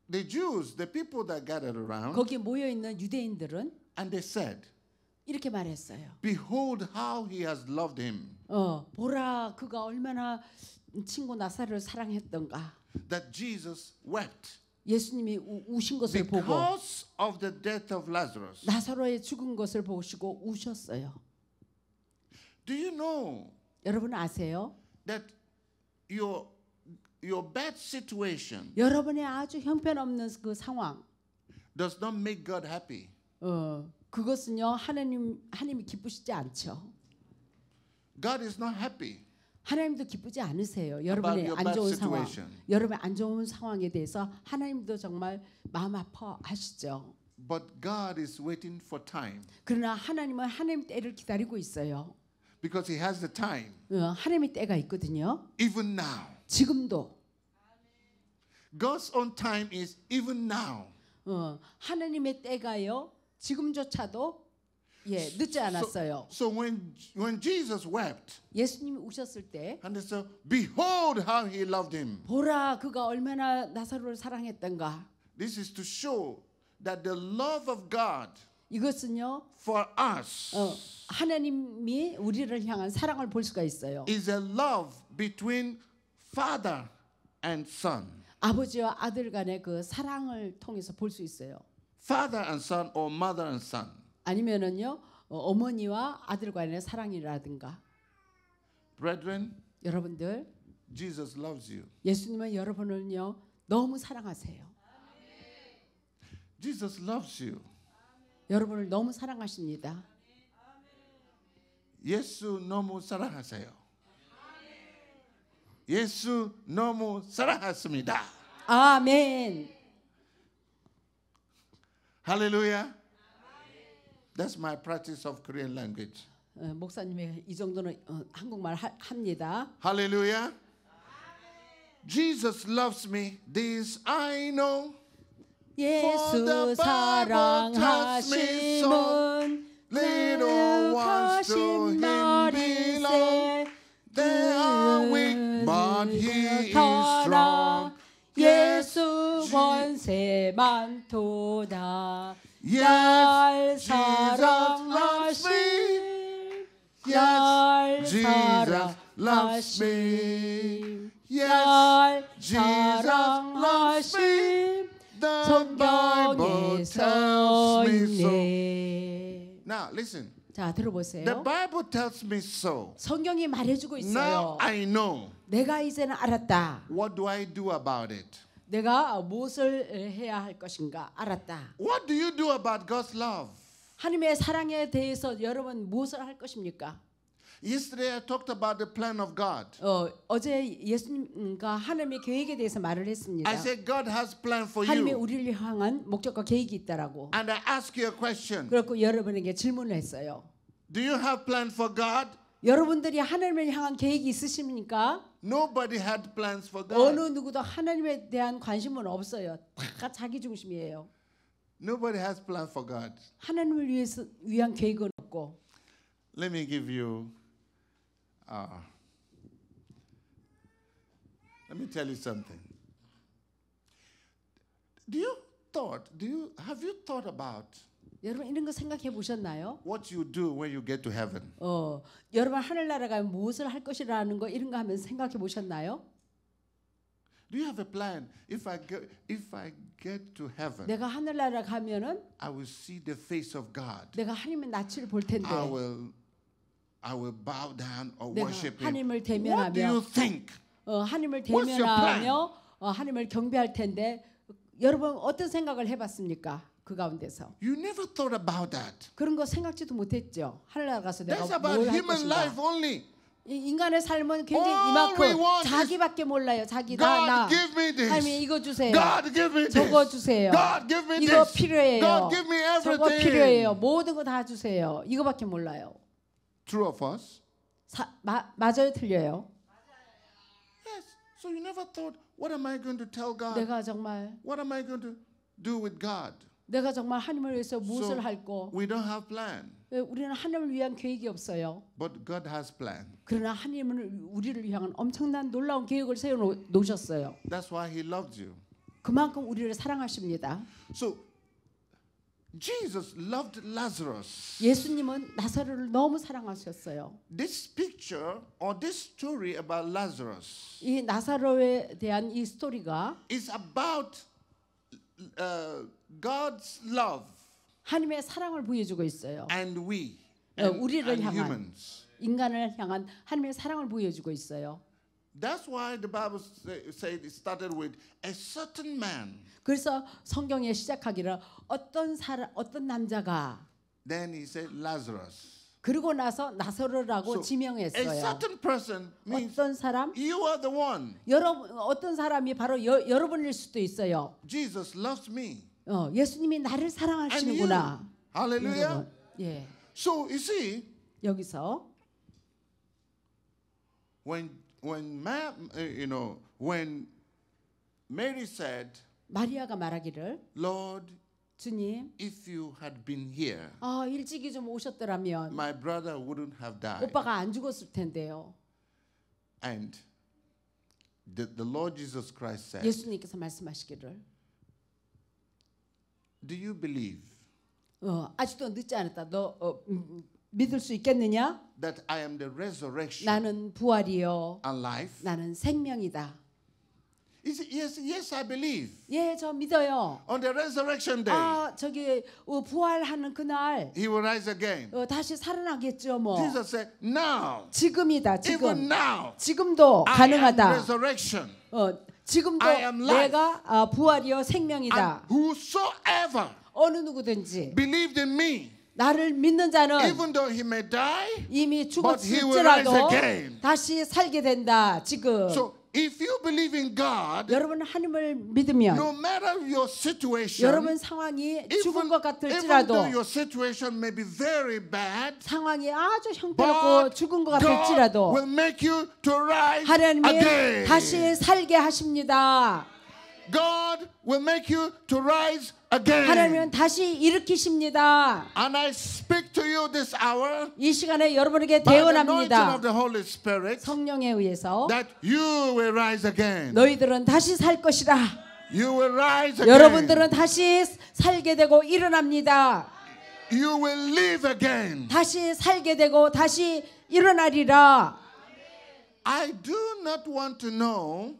the Jews, the people that gathered around, 거기 모여 있는 유대인들은 and they said, 이렇게 말했어요. Behold how he has loved him. 어, 보라 그가 얼마나 친구 나사를 사랑했던가. That Jesus wept. 예수님이 우, 우신 것을 보고 Because of the death of Lazarus. 나사로의 죽은 것을 보시고 우셨어요. Do you know 여러분 아세요? that your your bad situation 여러분의 아주 형편없는 그 상황 does not make God happy? 어, 그것은요 하나님 하나님이 기쁘시지 않죠. God is not happy. 하나님도 기쁘지 않으세요. 여러분의 안 좋은 상황, 여러분의 안 좋은 상황에 대해서 하나님도 정말 마음 아파하시죠. But God is waiting for time. 그러나 하나님은 하나님 때를 기다리고 있어요. Because He has the time. 어, 하나님의 때가 있거든요. Even now. 지금도. God's own time is even now. 어, 하나님의 때가요. 지금조차도 예, 늦지 않았어요. So, so when when Jesus wept, 예수님이 우셨을 때, and so behold how he loved him. 보라 그가 얼마나 나사로를 사랑했던가. This is to show that the love of God. 이것은요. For us. 어, 하나님이 우리를 향한 사랑을 볼 수가 있어요. Is a love between father and son. 아버지와 아들 간의 그 사랑을 통해서 볼 수 있어요. Father and son or mother and son. 아니면은요 어, 어머니와 아들간의 사랑이라든가. Brethren, 여러분들, Jesus loves you. 예수님은 여러분을요 너무 사랑하세요. Jesus loves you. 여러분을 너무 사랑하십니다. 예수 너무 사랑하세요. 예수 너무 사랑하십니다. 아멘. 할렐루야. That's my practice of Korean language. 목사님이 이 정도는 한국말 합니다. Hallelujah. Jesus loves me. This I know. 예수 사랑하심은 little ones to him belong. They are weak, but he is strong. 예수 권세 많도다. Yes, Jesus loves me. Yes, Jesus loves me. Yes, Jesus loves me. The Bible tells me so. Now listen. 자 들어보세요. The Bible tells me so. 성경이 말해주고 있어요. Now I know. 내가 이제는 알았다. What do I do about it? 내가 무엇을 해야 할 것인가 알았다. What do you do about God's love? 하나님의 사랑에 대해서 여러분 무엇을 할 것입니까? Yesterday I talked about the plan of God. 어, 어제 예수님과 하나님의 계획에 대해서 말을 했습니다. I said God has plan for you. 하나님의 우리를 향한 목적과 계획이 있다라고. And I ask you a question. 그리고 여러분에게 질문을 했어요. Do you have plan for God? 여러분들이 하나님을 향한 계획이 있으십니까? Nobody had plans for God. 어느 누구도 하나님에 대한 관심은 없어요. 다 자기 중심이에요. Nobody has plans for God. 하나님을 위해서 위한 계획은 없고. Let me give you. Uh, let me tell you something. Do you thought? Do you have you thought about? 여러분 이런 거 생각해 보셨나요? What you do when you get to heaven. 어, 여러분 하늘나라 가면 무엇을 할 것이라는 거 이런 거 하면 생각해 보셨나요? Do you have a plan? If I get, if I get to heaven, 내가 하늘나라 가면은 I will see the face of God. 내가 하나님의 낯을 볼 텐데. I will, I will bow down or worship Him. 하나님을 대면하며. What do you think? 어, 하나님을 대면하며 어, 하나님을 경배할 텐데 여러분 어떤 생각을 해봤습니까? 그 가운데서. You never thought about that. 그런 거 생각지도 못했죠. 하늘나라 가서 내가 That's about 뭘할 human 것인가. life only. 인간의 삶은 굉장히 이만큼 자기밖에 몰라요. 자기 나 나. 하나님 이거 주세요. 저거 주세요. 이거 필요해요. 저거 필요해요. 모든 거다 주세요. 이거밖에 몰라요. True of us? 사, 마, 맞아요, 틀려요. Yes. So you never thought, what am I going to tell God? 내가 정말 what am I going to do with God? 내가 정말 하나님을 위해서 무엇을 할고 We don't have plan. 우리는 하나님을 위한 계획이 없어요. But God has plan. 그러나 하나님은 우리를 향한 엄청난 놀라운 계획을 세워 놓으셨어요. That's why he loved you. 그만큼 우리를 사랑하십니다. So Jesus loved Lazarus. 예수님은 나사로를 너무 사랑하셨어요. This picture or this story about Lazarus. 이 나사로에 대한 이 스토리가 is about uh, God's love. 하나님의 사랑을 보여주고 있어요. And we. And, 우리를 and 향한 humans. 인간을 향한 하나님의 사랑을 보여주고 있어요. That's why the Bible said it started with a certain man. 그래서 성경에 시작하기를 어떤 사람 어떤 남자가 Then he said Lazarus. 그리고 나서 나서르라고 so, 지명했어요. A certain person means 어떤 사람? You are the one. 여러분 어떤 사람이 바로 여, 여러분일 수도 있어요. Jesus loves me. 어, 예수님이 나를 사랑하시는구나. 할렐루야. 예. So you see 여기서 when when ma, you know when Mary said 마리아가 말하기를 Lord 주님 if you had been here 아, 일찍이 좀 오셨더라면 my brother wouldn't have died. 오빠가 안 죽었을 텐데요. And the, the Lord Jesus Christ said 예수님께서 말씀하시기를 Do you believe? 어, 아직도 늦지 않았다. 너 어, 믿을 수 있겠느냐? That I am the resurrection. 나는 부활이요. And life. 나는 생명이다. Yes, yes, I believe. 예, 저 믿어요. On the resurrection day. 아, 저기 어, 부활하는 그날. He will rise again. 어, 다시 살아나겠죠, 뭐. Jesus said, now. 지금이다, 지금. Even now. 지금도 가능하다. Am resurrection. 어, 지금도 내가 어, 부활이요 생명이다. Whosoever 어느 누구든지 believed in me. 나를 믿는 자는 Even though he may die, 이미 죽었을지라도 다시 살게 된다. 지금. So If you believe in God, 여러분 하나님을 믿으면 no matter your situation, 여러분 상황이 죽은 것 같을지라도 even though your situation may be very bad, 상황이 아주 형편없고 죽은 것 같을지라도 God will make you to rise 하나님이 again. 다시 살게 하십니다. God will make you to rise again. 하나님은 다시 일으키십니다. And I speak to you this hour. 이 시간에 여러분에게 대언합니다. By the of the Holy Spirit, 성령에 의해서 that you will rise again. 너희들은 다시 살 것이다. You will rise again. 여러분들은 다시 살게 되고 일어납니다. You will live again. 다시 살게 되고 다시 일어나리라. I do not want to know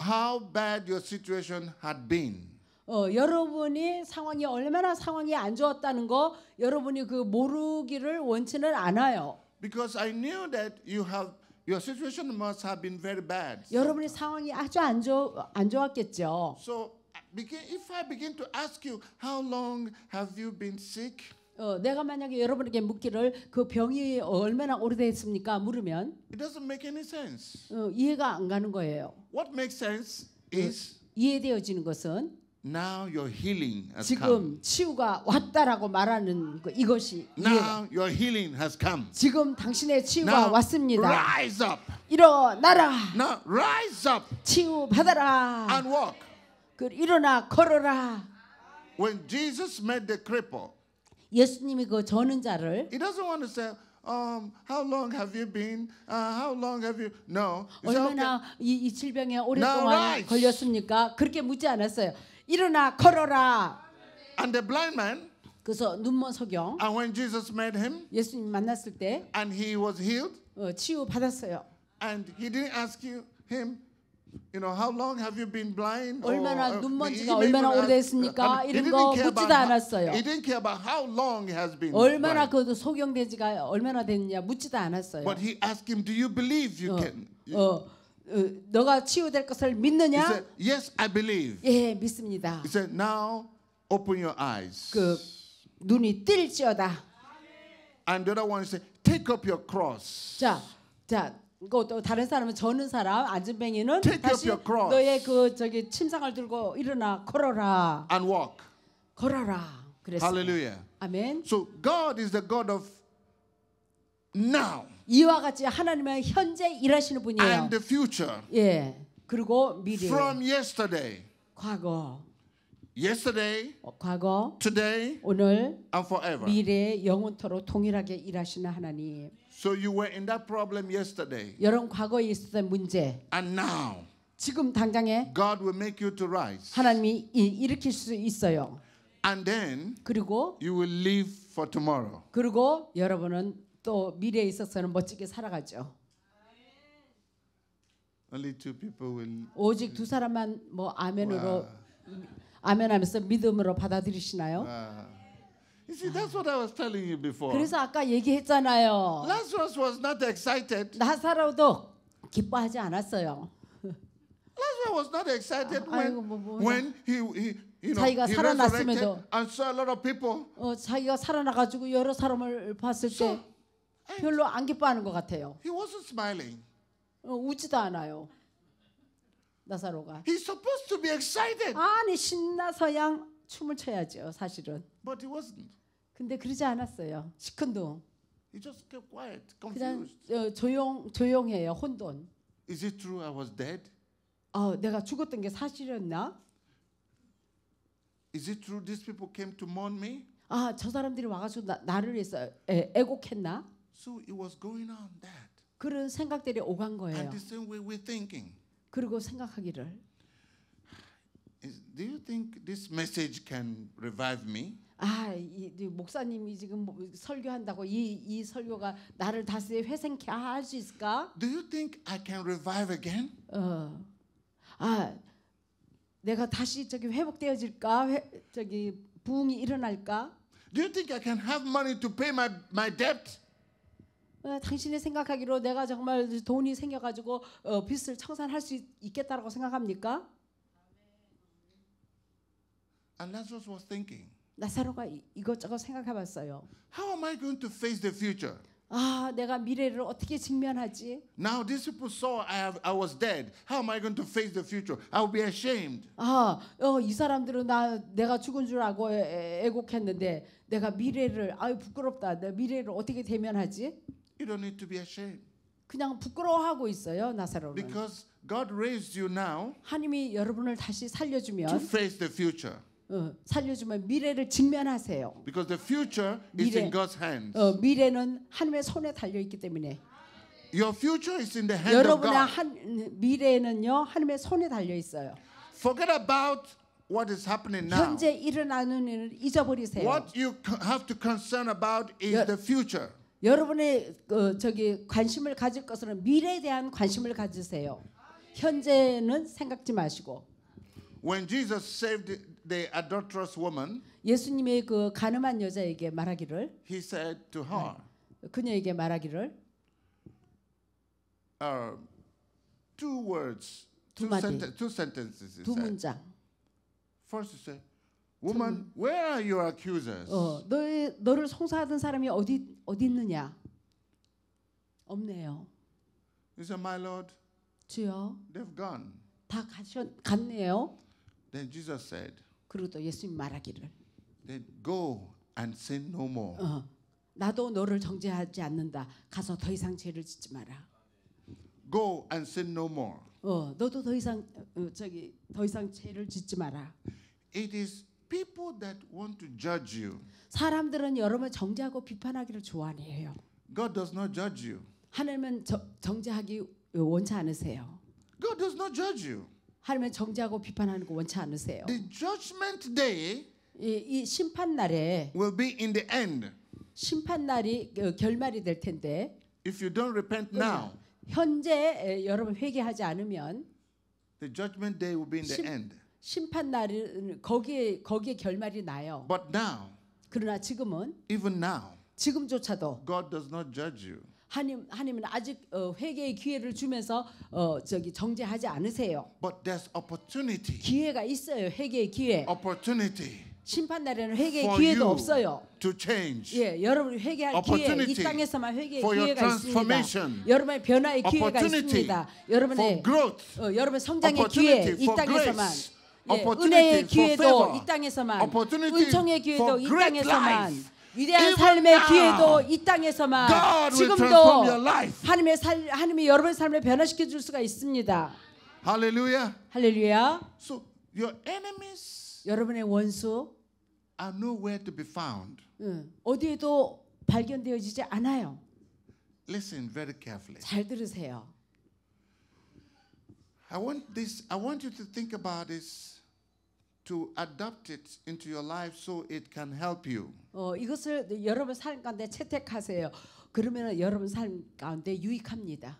how bad your situation had been. 어, 여러분이 상황이 얼마나 상황이 안 좋았다는 거 여러분이 그 모르기를 원치는 않아요. Because I knew that you have your situation must have been very bad. 여러분의 상황이 아주 안, 좋, 안 좋았겠죠. So begin, if I begin to ask you how long have you been sick? 어, 내가 만약에 여러분에게 묻기를 그 병이 얼마나 오래됐습니까? 물으면 It doesn't make any sense. 어, 이해가 안 가는 거예요. What makes sense is 이해되어지는 것은 Now your healing has 지금 come. 치유가 왔다라고 말하는 그, 이것이 Now your healing has come. 지금 당신의 치유가 Now 왔습니다. rise up. 일어나라. Now rise up 치유 받아라. and walk. 그 일어나 걸어라. When Jesus met the cripple, 예수님이 그 저는 자를 He doesn't want to say Um, how long have you been? Uh, how long have you? No. 얼마나 이, 이 질병에 오랫동안 rise. 걸렸습니까? 그렇게 묻지 않았어요. 일어나 걸어라. And the blind man. 그래서 눈먼 석영. And when Jesus met him. 예수님 만났을 때. And he was healed. 어, 치유 받았어요. And he didn't ask you him You know, how long have you been blind? 얼마나 눈먼지가 얼마나 오래됐습니까? 이런 거 묻지도 않았어요. He didn't care about how long has been. 얼마나 그 소경돼지가 얼마나 됐냐 묻지도 않았어요. But he asked him, "Do you believe you can?" 어. 너가 치유될 것을 믿느냐? He said, yes, I believe. 예, 믿습니다. He said, now open your eyes. 그 눈이 뜰지어다. And the other one said, take up your cross. 자, 자그 다른 사람은 저는 사람 안전뱅이는 다시 너의 그 저기 침상을 들고 일어나 걸어라. And walk. 걸어라. 그랬어 Hallelujah. 아멘. So God is the God of now. 이와 같이 하나님은 현재 일하시는 분이에요. And the future. 예. 그리고 미래. From yesterday. 과거. Yesterday, 어, 과거, today, 오늘, and forever. 미래 영원토록 동일하게 일하시는 하나님. So you were in that problem yesterday. 여러분 과거에 있었던 문제. And now. 지금 당장에 God will make you to rise. 하나님이 일으킬 수 있어요. And then 그리고 you will live for tomorrow. 그리고 여러분은 또 미래에 있어서는 멋지게 살아가죠. Only two people will 오직 두 사람만 뭐 아멘으로 wow. 아멘하면서 믿음으로 받아들이시나요? Wow. You see, that's what I was telling you before. 그래서 아까 얘기했잖아요. Lazarus was not excited. 나사로도 기뻐하지 않았어요. Lazarus was not excited 아, when, 아이고, 뭐, 뭐, when he, he you know, 자기가 he 살아났음에도 and saw a lot of people. 어, 자기가 살아나가지고 여러 사람을 봤을 so, 때 별로 안 기뻐하는 것 같아요. He wasn't smiling. 어, 웃지도 않아요. 나사로가. He's supposed to be excited. 아니 신나서양 춤을 춰야죠, 사실은. But he wasn't. 근데 그러지 않았어요. 시큰둥. He just kept quiet, confused. 그냥 어, 조용 조용해요, 혼돈. Is it true I was dead? 어, 내가 죽었던 게 사실이었나? Is it true these people came to mourn me? 아, 저 사람들이 와가지고 나, 나를 위해서 애, 애곡했나? So it was going on that. 그런 생각들이 오간 거예요. And the same way we're thinking. 그리고 생각하기를 Do you think this message can revive me? 아, 이, 이 목사님이 지금 설교한다고 이, 이 설교가 나를 다시 회생케 할 수 있을까? Do you think I can revive again? 어. 아, 내가 다시 저기 회복되어질까? 회, 저기 부흥이 일어날까? Do you think I can have money to pay my my debt? 어, 당신이 생각하기로 내가 정말 돈이 생겨가지고 어, 빚을 청산할 수 있, 겠다라고 생각합니까? And Lazarus was thinking. 나사로가 이것저것 생각해봤어요. How am I going to face the future? 아, 내가 미래를 어떻게 직면하지? Now these people saw I, have, I was dead. How am I going to face the future? I will be ashamed. 아, 어, 이 사람들은 나 내가 죽은 줄 알고 애, 애곡했는데 내가 미래를 아유 부끄럽다. 내 미래를 어떻게 대면하지? You don't need to be ashamed. 그냥 부끄러워하고 있어요 나사로는. Because God raised you now. 하나님이 여러분을 다시 살려주면. To face the future. 어, 살려주면 미래를 직면하세요. Because the future is 미래. in God's hands. 어, 미래는 하나님의 손에 달려 있기 때문에 Your future is in the hand of 여러분의 God. 한, 미래는요 하나님의 손에 달려 있어요. Forget about what is happening now. 현재 일어나는 일을 잊어버리세요. What you c- have to concern about is 여- the future. 여러분의 어, 저기 관심을 가질 것은 미래에 대한 관심을 가지세요. 현재는 생각지 마시고 When Jesus saved the adulterous woman, 예수님의 그 가늠한 여자에게 말하기를 he said to her, 그녀에게 말하기를 uh, two words, 두 two, 마디. senten- two sentences. he 두 said. 문장. First, he said, Woman, where are your accusers? 어, 너의 너를 송사하던 사람이 어디 어디 있느냐? 없네요. He said, My Lord, 주여, they've gone. 다 가셨 갔네요. Then Jesus said, 그리고 또 예수님 말하기를 Then go and sin no more. 어, 나도 너를 정죄하지 않는다. 가서 더 이상 죄를 짓지 마라. Go and sin no more. 어, 너도 더 이상 어, 저기 더 이상 죄를 짓지 마라. It is people that want to judge you. 사람들은 여러분을 정죄하고 비판하기를 좋아해요. God does not judge you. 하늘은 정죄하기 원치 않으세요. God does not judge you. 하나님을 정죄하고 비판하는 거 원치 않으세요. The judgment day 이, 이 심판 날에 will be in the end. 심판 날이 어, 결말이 될 텐데. If you don't repent now. 현재 에, 여러분 회개하지 않으면 the judgment day will be in the 심, end. 심판 날은 거기에 거기에 결말이 나요. But now. 그러나 지금은 even now. 지금조차도 God does not judge you. 하나님 하나님은 아직 어, 회개의 기회를 주면서 어, 저기 정죄하지 않으세요. But there's opportunity. 기회가 있어요. 회개의 기회. Opportunity. 심판 날에는 회개의 기회도 없어요. 예, 여러분 회개할 기회 이 땅에서만 회개의 기회가 있습니다. 여러분의 변화의 기회가 있습니다. 여러분의 어, 여러분 성장의 기회 이 땅에서만. 예, 은혜의 기회도 이 땅에서만, 은총의 기회도 이 땅에서만, 위대한 삶의 기회도 이 땅에서만 지금도 하나님의 살 하나님이 여러분의 삶을 변화시켜 줄 수가 있습니다. 할렐루야. 할렐루야. So your enemies 여러분의 원수 are nowhere to be found. 응, 어디에도 발견되어지지 않아요. Listen very carefully. 잘 들으세요. I want this I want you to think about this to adopt it into your life so it can help you. 어 이것을 여러분 삶 가운데 채택하세요. 그러면 여러분 삶 가운데 유익합니다.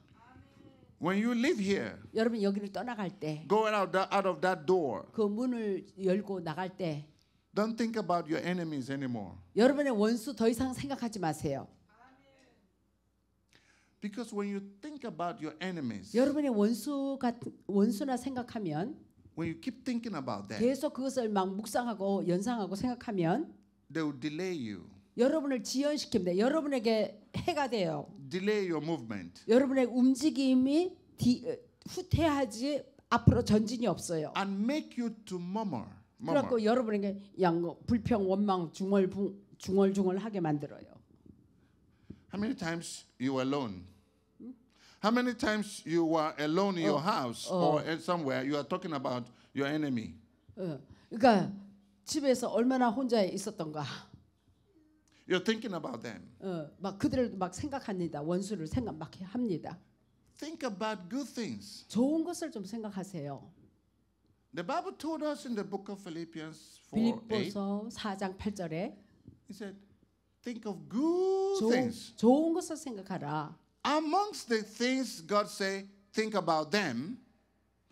When you live here, 여러분 여기를 떠나갈 때, going out, the, out of that door, 그 문을 열고 나갈 때, don't think about your enemies anymore. 여러분의 원수 더 이상 생각하지 마세요. Because when you think about your enemies, 여러분의 원수 같은 원수나 생각하면 When you keep thinking about that, 계속 그것을 막 묵상하고 연상하고 생각하면 they will delay you. 여러분을 지연시킵니다. 여러분에게 해가 돼요. Delay your movement. 여러분의 움직임이 디, 후퇴하지 앞으로 전진이 없어요. And make you to murmur. murmur. 그래갖고 여러분에게 양 불평 원망 중얼 중얼중얼하게 만들어요. How many times you were alone? How many times you were alone in your house or somewhere you are talking about your enemy? 그러니까 집에서 얼마나 혼자 있었던가. You're thinking about them. 막 그들을 막 생각합니다. 원수를 생각 막 합니다. Think about good things. 좋은 것을 좀 생각하세요. The Bible told us in the book of Philippians 4, 8. 4장 8절에 He said, think of good 좋은, things. 좋은 것을 생각하라. Amongst the things God say, think about them.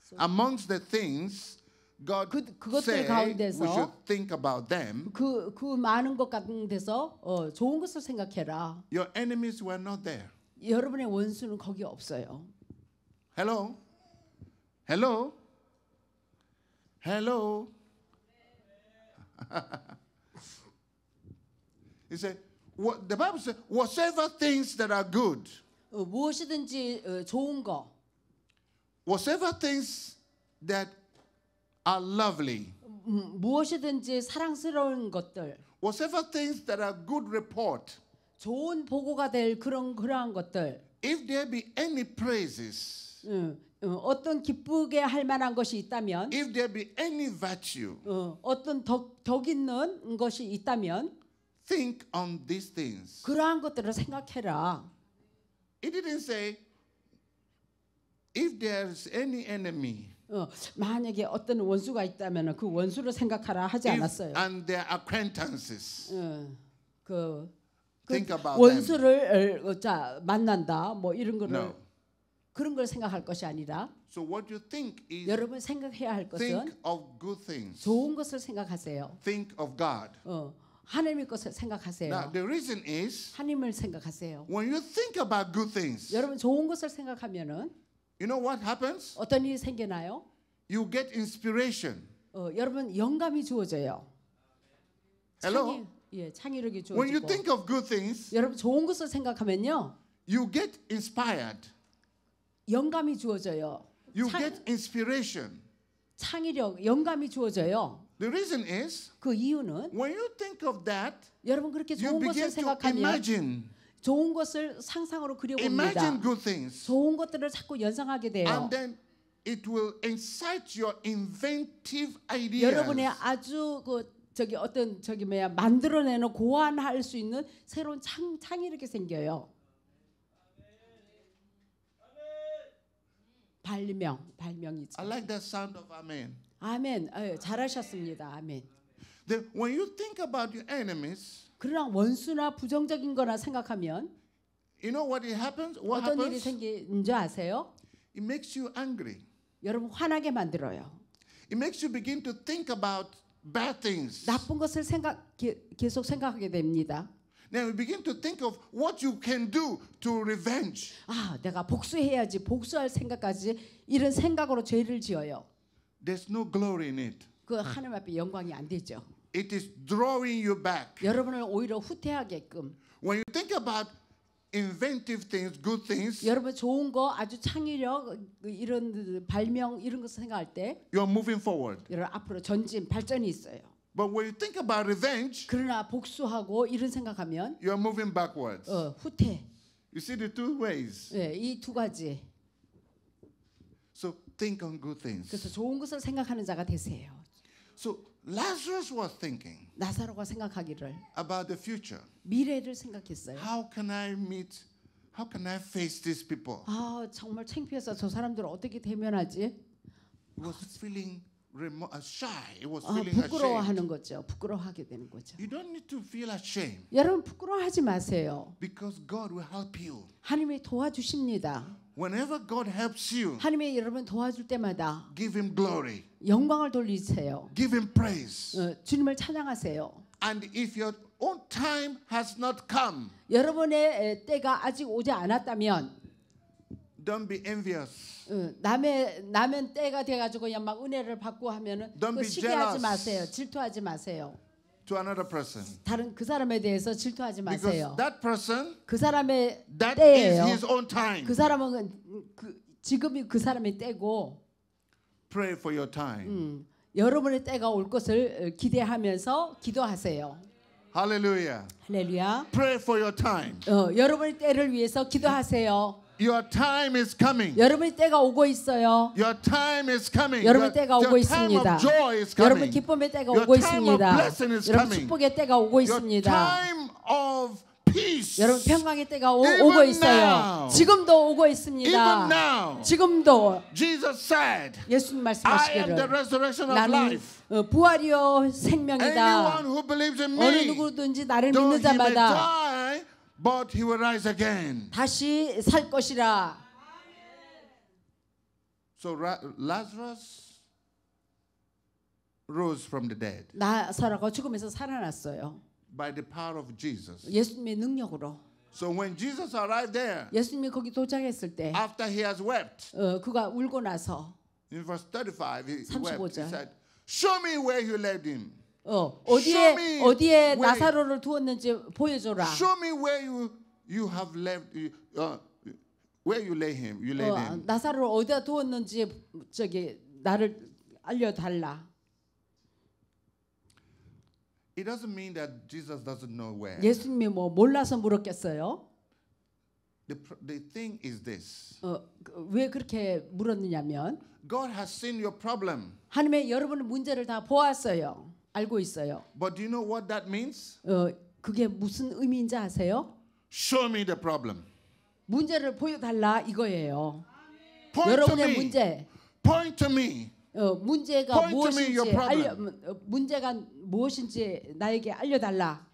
So, amongst the things God 그, say, 가운데서, we should think about them. 그, 그 많은 것 가운데서 어, 좋은 것을 생각해라. Your enemies were not there. 여러분의 원수는 거기 없어요. Hello. Hello. Hello. he said, what, the Bible says, whatever things that are good. 어, 무엇이든지 어, 좋은 거 whatever things that are lovely 음, 무엇이든지 사랑스러운 것들 whatever things that are good report 좋은 보고가 될 그런 그러한 것들 if there be any praises 음, 음, 어떤 기쁘게 할 만한 것이 있다면 if there be any virtue 어, 어떤 덕, 덕 있는 것이 있다면 think on these things 그러한 것들을 생각해라 It didn't say if there's any enemy. 어, 만약에 어떤 원수가 있다면 그 원수를 생각하라 하지 않았어요. And their acquaintances. 어, 그, 그 Think about 원수를 어, 자 만난다 뭐 이런 거를 no. 그런 걸 생각할 것이 아니라 so what you think is, 여러분 생각해야 할 것은 think of good things. 좋은 것을 생각하세요. Think of God. 어. 하나님의 것을 생각하세요. Now the reason is 하나님을 생각하세요. when you think about good things, 여러분 좋은 것을 생각하면은 you know what happens? 어떤 일이 생겨나요? You get inspiration. 어, 여러분 영감이 주어져요. Hello. 창의, 예, 창의력이 주어지고. When you think of good things, 여러분 좋은 것을 생각하면요. You get inspired. 영감이 주어져요. You 창, get inspiration. 창의력, 영감이 주어져요. The reason is 그 이유는 when you think of that, 여러분 그렇게 좋은 것을 생각하면 좋은 것을 상상으로 그려봅니다. 좋은 것들을 자꾸 연상하게 돼요. it will incite your inventive ideas. 여러분의 아주 그 저기 어떤 저기 뭐야 만들어내는 고안할 수 있는 새로운 창 창이 이렇게 생겨요. 발명 발명이죠. I like the sound of amen. 아멘. 아유, 잘하셨습니다. 아멘. That when you think about your enemies, 그러나 원수나 부정적인 거나 생각하면 you know what it happens? What 어떤 일이 happens? 생기는 줄 아세요? It makes you angry. 여러분 화나게 만들어요. It makes you begin to think about bad things. 나쁜 것을 생각 게- 계속 생각하게 됩니다. Then we begin to think of what you can do to revenge. 아, 내가 복수해야지 복수할 생각까지 이런 생각으로 죄를 지어요. There's no glory in it. 그 하나님 앞에 영광이 안 되죠. It is drawing you back. 여러분을 오히려 후퇴하게끔. When you think about inventive things, good things. 여러분 좋은 거, 아주 창의력 이런 발명 이런 것 생각할 때 you're moving forward. 여러분 앞으로 전진, 발전이 있어요. But when you think about revenge, 그러나 복수하고 이런 생각하면 you're moving backwards. 어, 후퇴. You see the two ways. 네, 이두 가지. So think on good things. 그래서 좋은 것을 생각하는 자가 되세요. So Lazarus was thinking 나사로가 생각하기를 about the future. 미래를 생각했어요. How can I meet How can I face these people? 아, 정말 창피해서 저 사람들을 어떻게 대면하지? Was feeling remote, shy. It was 아, feeling 부끄러워하는 ashamed. 거죠. 부끄러워하게 되는 거죠. You don't need to feel ashamed. 여러분 부끄러워하지 마세요. Because God will help you. 하나님이 도와주십니다. Whenever God helps you, 하나님이 여러분 도와줄 때마다 give him glory. 영광을 돌리세요. Give him praise. 어, 주님을 찬양하세요. And if your own time has not come, 여러분의 때가 아직 오지 않았다면 Don't be envious. 어, 남의 남의 때가 돼 가지고 그냥 막 은혜를 받고 하면은 Don't 그 be 시기하지 jealous. 마세요. 질투하지 마세요. to another person. 다른 그 사람에 대해서 질투하지 마세요. Because that person, 그 사람의 that 때예요. is his own time. 그 사람은 그, 지금이 그 사람의 때고. Pray for your time. 음, 여러분의 때가 올 것을 기대하면서 기도하세요. 할렐루야. 할렐루야. Pray for your time. 어, 여러분의 때를 위해서 기도하세요. Your time is coming. 여러분의 때가 오고 있어요. Your time is coming. 여러분 때가 오고 있습니다. 여러분 기쁨의 때가 오고 있습니다. 여러분 축복의 때가 오고 있습니다. 여러분 평강의 때가 오, 고 있어요. 지금도 오고 있습니다. 지금도 예수님 말씀하시기를 나는 어, 부활이요 생명이다. 어느 누구든지 나를 믿는 자마다 but he will rise again. 다시 살 것이라. So Lazarus rose from the dead. 나사라가 죽음에서 살아났어요. By the power of Jesus. 예수님의 능력으로. So when Jesus arrived there, 예수님이 거기 도착했을 때, after he has wept, 어, 그가 울고 나서, in verse 35, he wept. He said, "Show me where you laid him." 어, 어디에 어디에 나사로를 두었는지 보여줘라. Show me where you you have left uh, where you lay him. You laid 어, him. 나사로를 어디다 두었는지 저기 나를 알려 달라. It doesn't mean that Jesus doesn't know where. 예수님이 뭐 몰라서 물었겠어요? The, the thing is this. 어, 왜 그렇게 물었느냐면 God has seen your problem. 하나님의 여러분의 문제를 다 보았어요. 알고 있어요. But do you know what that means? 어, 그게 무슨 의미인지 아세요? Show me the problem. 문제를 보여달라 이거예요. Point 여러분의 to me. 문제. Point to me. 어, 문제가 Point 무엇인지 to me your 알려 problem. 어, 문제가 무엇인지 나에게 알려달라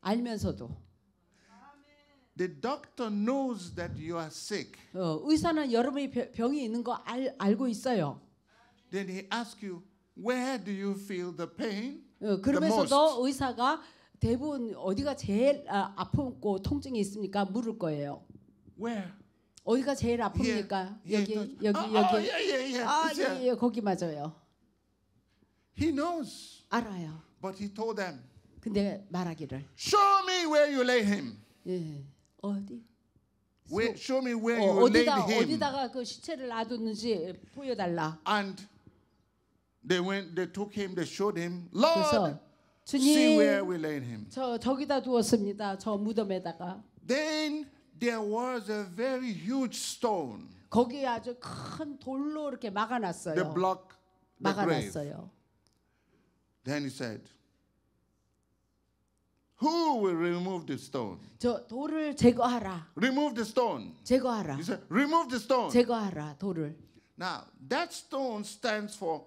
알면서도 The doctor knows that you are sick. 어, 의사는 여러분이 병- 병이 있는 거 알, 알고 있어요. Then he asks you, Where do you feel the pain? 그러면서도 의사가 대부분 어디가 제일 아, 아프고 통증이 있습니까? 물을 거예요. Where? 어디가 제일 아픕니까? Yeah, 여기 yeah, 여기 아, 여기. 아, yeah, yeah, yeah. 아 예, 예, 거기 맞아요. He knows. 알아요. But he told them. 근데 말하기를. Show me where you lay him. 예. 어디? Where, show me where 어, you 어디다, laid him. 어디다가 그 시체를 놔뒀는지 보여달라. And They went, they took him, they showed him, Lord, 그래서 see where we laid him. 저 저기다 두었습니다. 저 무덤에다가 Then there was a very huge stone 거기 아주 큰 돌로 이렇게 막아놨어요. The block, the grave. 막아놨어요. Then he said, Who will remove the stone? 저 돌을 제거하라. Remove the stone. 제거하라. He said, Remove the stone. 제거하라 돌을. Now, that stone stands for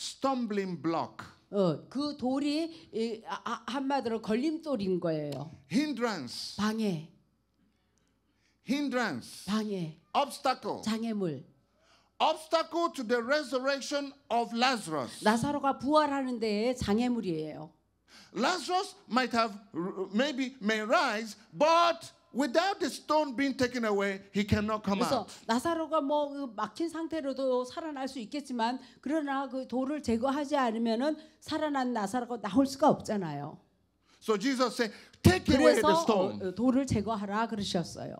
stumbling block. 어, 그 돌이 이, 아, 한마디로 걸림돌인 거예요. hindrance. 방해. hindrance. 방해. obstacle. 장애물. obstacle to the resurrection of Lazarus. 나사로가 부활하는 데에 장애물이에요. Lazarus might have maybe may rise but Without the stone being taken away, he cannot come 그래서 out. 나사로가 뭐 막힌 상태로도 살아날 수 있겠지만 그러나 그 돌을 제거하지 않으면은 살아난 나사로가 나올 수가 없잖아요. So Jesus said, take away the stone. 돌을 제거하라 그러셨어요.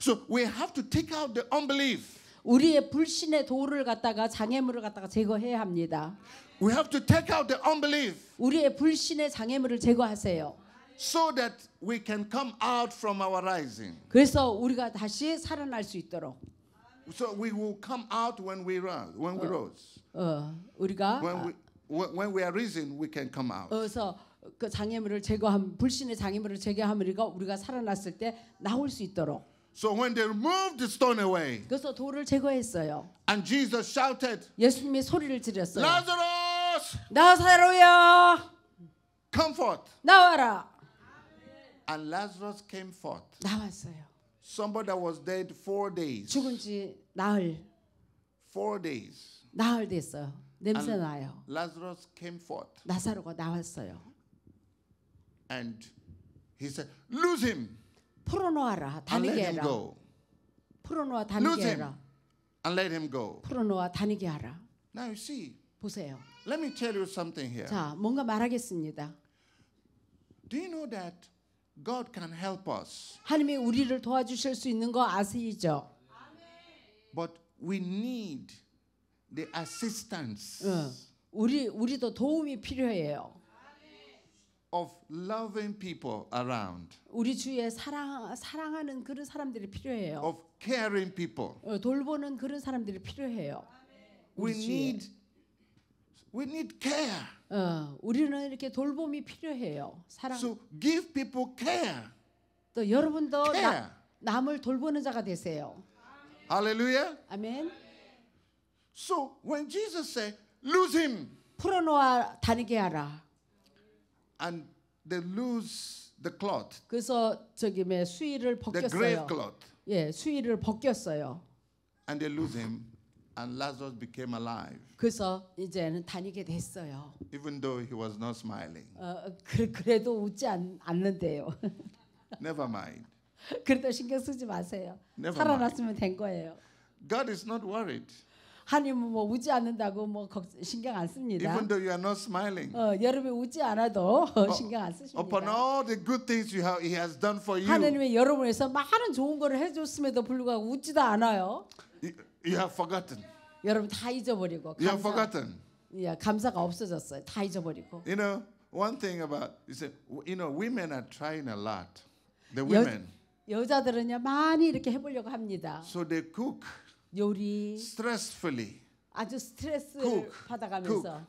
So we have to take out the unbelief. 우리의 불신의 돌을 갖다가 장애물을 갖다가 제거해야 합니다. We have to take out the unbelief. 우리의 불신의 장애물을 제거하세요. so that we can come out from our rising. 그래서 우리가 다시 살아날 수 있도록. So we will come out when we rose. When we rose. 어, 우리가 when we, when we are risen, we can come out. 그래서 그 장애물을 제거함 불신의 장애물을 제거함을 우리가 우리가 살아났을 때 나올 수 있도록. So when they removed the stone away. 그래서 돌을 제거했어요. And Jesus shouted. 예수님이 소리를 지르셨어요. Lazarus! 나사로야! Come forth. 나와라. And Lazarus came forth. 나왔어요. Somebody that was dead four days. 죽은 지 나흘. Four days. 나흘 됐어요. 냄새 And 나요. Lazarus came forth. 나사로가 나왔어요. And he said, "Lose him 풀어놓아라. and let 다니게 him 해라. go. 풀어놓아 Lose 다니게 him 해라. and let him go." 풀어놓아 다니게 하라. Now you see, 보세요. let me tell you something here. 자, 뭔가 말하겠습니다. Do you know that God can help us. 하나님이 우리를 도와주실 수 있는 거 아시죠? But we need the assistance. 응. 우리 우리도 도움이 필요해요. Of loving people around. 우리 주위에 사랑 사랑하는 그런 사람들이 필요해요. Of caring people. 어, 돌보는 그런 사람들이 필요해요. We need We need care. 어, 우리는 이렇게 돌봄이 필요해요. 사랑. So give people care. 또 여러분도 care. 나, 남을 돌보는 자가 되세요. Hallelujah. 아멘. So when Jesus said, "Lose him." 풀어놓아 다니게 하라. And they lose the cloth. 그래서 저기 매 수의를 벗겼어요. The grave cloth. 예, 수의를 벗겼어요. And they lose him. And Lazarus became alive. 그래서 이제는 다니게 됐어요. Even though he was not smiling. 어, 그, 그래도 웃지 않, 않는데요. Never mind. 그래도 신경 쓰지 마세요. Never 살아났으면 mind. 된 거예요. God is not worried. 하나님은 뭐 우지 않는다고 뭐 신경 안 씁니다. Even though you are not smiling. 어, 여러분이 우지 않아도 신경 안 쓰십니다. Upon all the good things you have, He has done for you. 하나님이 여러분에서 많은 좋은 거를 해줬음에도 불구하고 웃지도 않아요. You have forgotten. 여러분 다 잊어버리고 You have forgotten. 예, 감사가 없어졌어요. 다 잊어버리고. You know, one thing about you say, you know, women are trying a lot. The women. 여자들은요 많이 이렇게 해보려고 합니다. So they cook 요리 stressfully. 아주 스트레스 cook, 받아가면서 cook.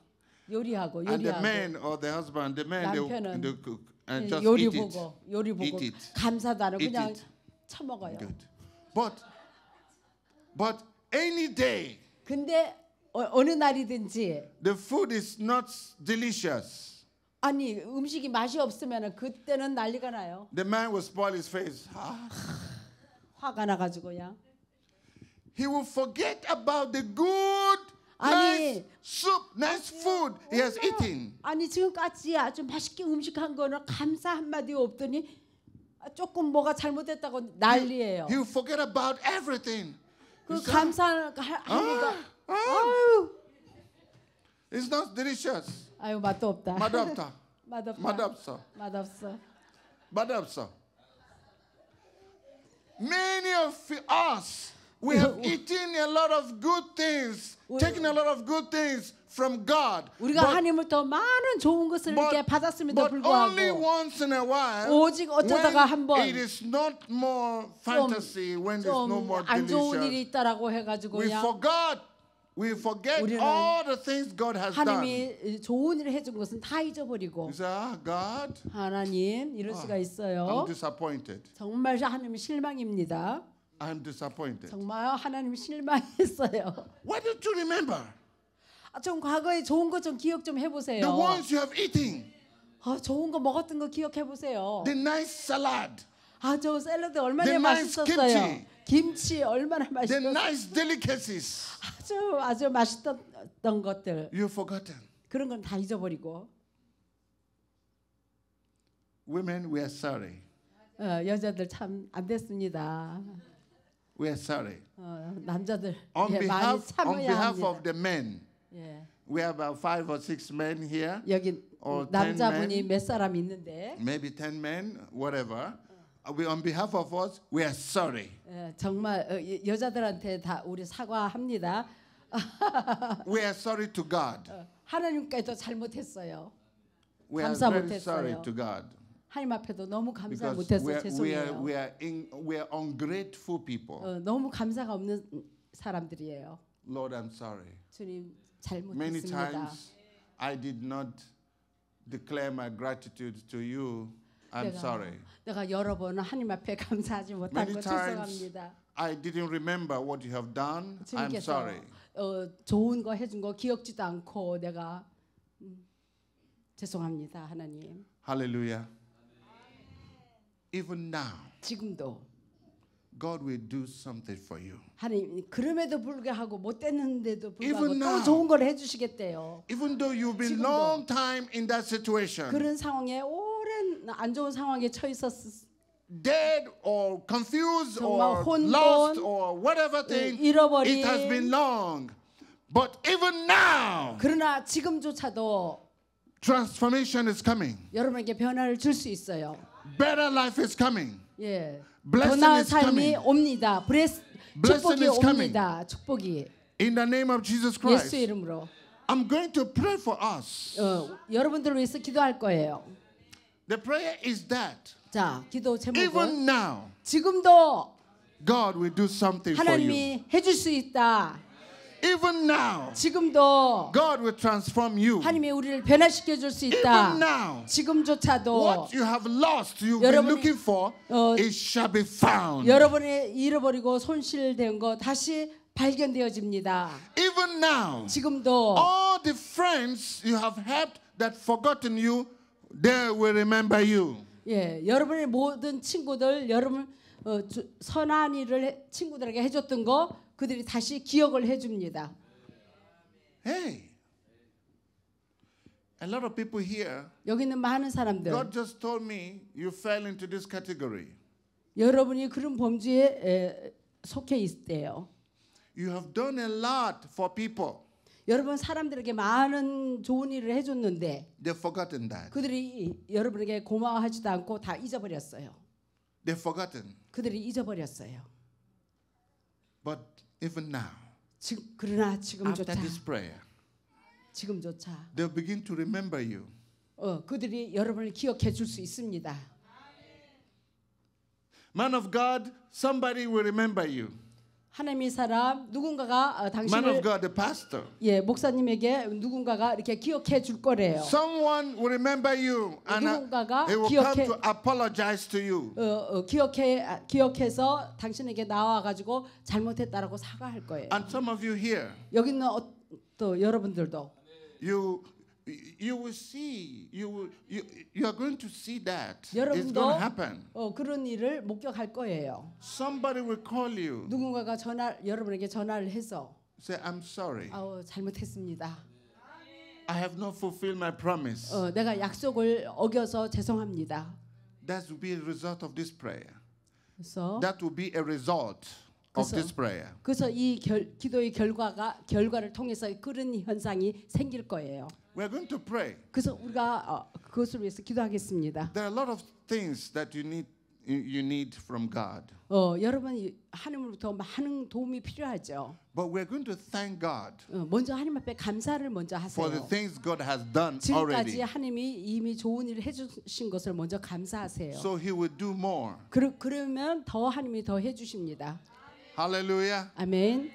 요리하고 요리하고. And the man or the husband, the man they, they cook and just 요리 eat 보고 it. 요리 보고 eat it. 감사도 안 하고 그냥 처먹어요. Good. But but any day. 근데 어, 느 날이든지 the food is not delicious. 아니 음식이 맛이 없으면 그때는 난리가 나요. The man will spoil his face. 아. 화가 나가지고야. He will forget about the good 아니 nice soup, nice food he has eaten. 아니 지금까지 아주 맛있게 음식한 거는 감사 한 마디 없더니 조금 뭐가 잘못됐다고 난리예요. He will forget about everything. 그 It's not delicious. 아유 맛도 없다. 맛 없다. 맛 없다. 맛 없어. 맛 없어. 맛 없어. Many of us we have eaten a lot of good things, taken a lot of good things. from God. 우리가 but, 하나님을 더 많은 좋은 것을 but, 이렇게 받았음에도 불구하고 only once in a while, 오직 어쩌다가 한번 좀안 좋은 일이 있다라고 해가지고 we forgot We forget all the things God has 하나님이 done. 좋은 일을 해준 것은 다 잊어버리고 say, ah, God, 하나님 이럴 ah, 수가 있어요. I'm disappointed. 정말 하나님 실망입니다. I'm disappointed. 정말 하나님 실망했어요. Why don't you remember? 좀 과거에 좋은 거 좀 기억 좀 해보세요. The ones you have eaten. 아, 좋은 거 먹었던 거 기억해 보세요. The nice salad. 아, 저 샐러드 얼마나 the 맛있었어요. Nice kimchi. 김치 얼마나 맛있었어요. The nice delicacies. 아주 아주 맛있던 것들. You've forgotten. 그런 건 다 잊어버리고. Women, we are sorry. 어, 여자들 참 안 됐습니다. We are sorry. 어, 남자들 on 예, behalf, 많이 참아야 on behalf 합니다. of the men. We have about five or six men here. 여기 or 남자분이 몇 사람 있는데. Maybe ten men, whatever. We, on behalf of us, we are sorry. 예, 정말 어, 여자들한테 다 우리 사과합니다. we are sorry to God. 하나님께도 잘못했어요. 감사 못했어요. sorry to God. 하나님 앞에도 너무 감사 못해서 죄송해요. We are, in, we are u n g r a t f u l people. 너무 감사가 없는 사람들이에요. Lord, I'm sorry. 주님 Many 잘못했습니다. times I did not declare my gratitude to you. I'm 내가, sorry. 내가 여러 번 하나님 앞에 감사하지 못한 거 Many times 죄송합니다. I didn't remember what you have done. I'm 주님께서 sorry. 어, 좋은 거 해준 거 기억지도 않고 내가 음, 죄송합니다 하나님. Hallelujah. Even now, 지금도 God will do something for you. 하나님 그럼에도 불구하고 못 됐는데도 불구하고 Even 또 now, 좋은 걸 해주시겠대요. Even though you've been long time in that situation. 그런 상황에 오랜 안 좋은 상황에 처 있었. dead or confused or 혼돈, lost or whatever thing 잃어버린. it has been long but even now 그러나 지금조차도 transformation is coming 여러분에게 변화를 줄수 있어요 better life is coming 예. 더 나은 삶이 옵니다. 브레스, 축복이 옵니다. 축복이. In the name of Jesus Christ. 예수 이름으로. I'm going to pray for us. 어, 여러분들을 위해서 기도할 거예요. The prayer is that. 자, 기도 제목은 Even now. 지금도 God will do something for you. 하나님이 해줄 수 있다. Even now, 지금도 God will transform you. 하나님이 우리를 변화시켜 줄 수 있다. Even now, 지금조차도 what you have lost, you've been looking for, 어, it shall be found. 여러분이 잃어버리고 손실된 거 다시 발견되어집니다. Even now, 지금도 all the friends you have helped that forgotten you, they will remember you. 예, 여러분의 모든 친구들 여러분 어, 선한 일을 해, 친구들에게 해줬던 거 그들이 다시 기억을 해줍니다. Hey, a lot of people here. 여기 있는 많은 사람들. God just told me you fell into this category. 여러분이 그런 범죄에 에, 속해 있대요. You have done a lot for people. 여러분 사람들에게 많은 좋은 일을 해줬는데 They've forgotten that. 그들이 여러분에게 고마워하지도 않고 다 잊어버렸어요. They've forgotten. 그들이 잊어버렸어요. But even now, 지금 그러나 지금조차 after this prayer, 지금조차 they'll begin to remember you. 어, 그들이 여러분을 기억해 줄수 있습니다. Man of God, somebody will remember you. 하나님의 사람 누군가가 당신을 Man of God, the pastor. 예 목사님에게 누군가가 이렇게 기억해 줄 거래요. Someone will remember you and 누군가가 they will 기억해 come to apologize to you. 어, 어, 기억해 기억해서 당신에게 나와 가지고 잘못했다라고 사과할 거예요. And some of you here. 여기 있는 어, 또 여러분들도. You you will see you will you, you are going to see that it's going to happen. 어, 그런 일을 목격할 거예요. Somebody will call you. 누군가가 전화 여러분에게 전화를 해서 say I'm sorry. 아우 잘못했습니다. I have not fulfilled my promise. 어, 내가 약속을 어겨서 죄송합니다. That will be a result of this prayer. 그래서 that will be a result. 그래서, of this prayer. 그래서 이 결, 기도의 결과가 결과를 통해서 그런 현상이 생길 거예요. We're going to pray. 그래서 우리가 어, 그것을 위해서 기도하겠습니다. There are a lot of things that you need you need from God. 어, 여러분 하나님으로부터 많은 도움이 필요하죠. But we're going to thank God. 어, 먼저 하나님 앞에 감사를 먼저 하세요. For the things God has done already. 지금까지 하나님이 이미 좋은 일을 해주신 것을 먼저 감사하세요. So He will do more. 그러, 그러면 더 하나님이 더 해주십니다. Hallelujah. Amen.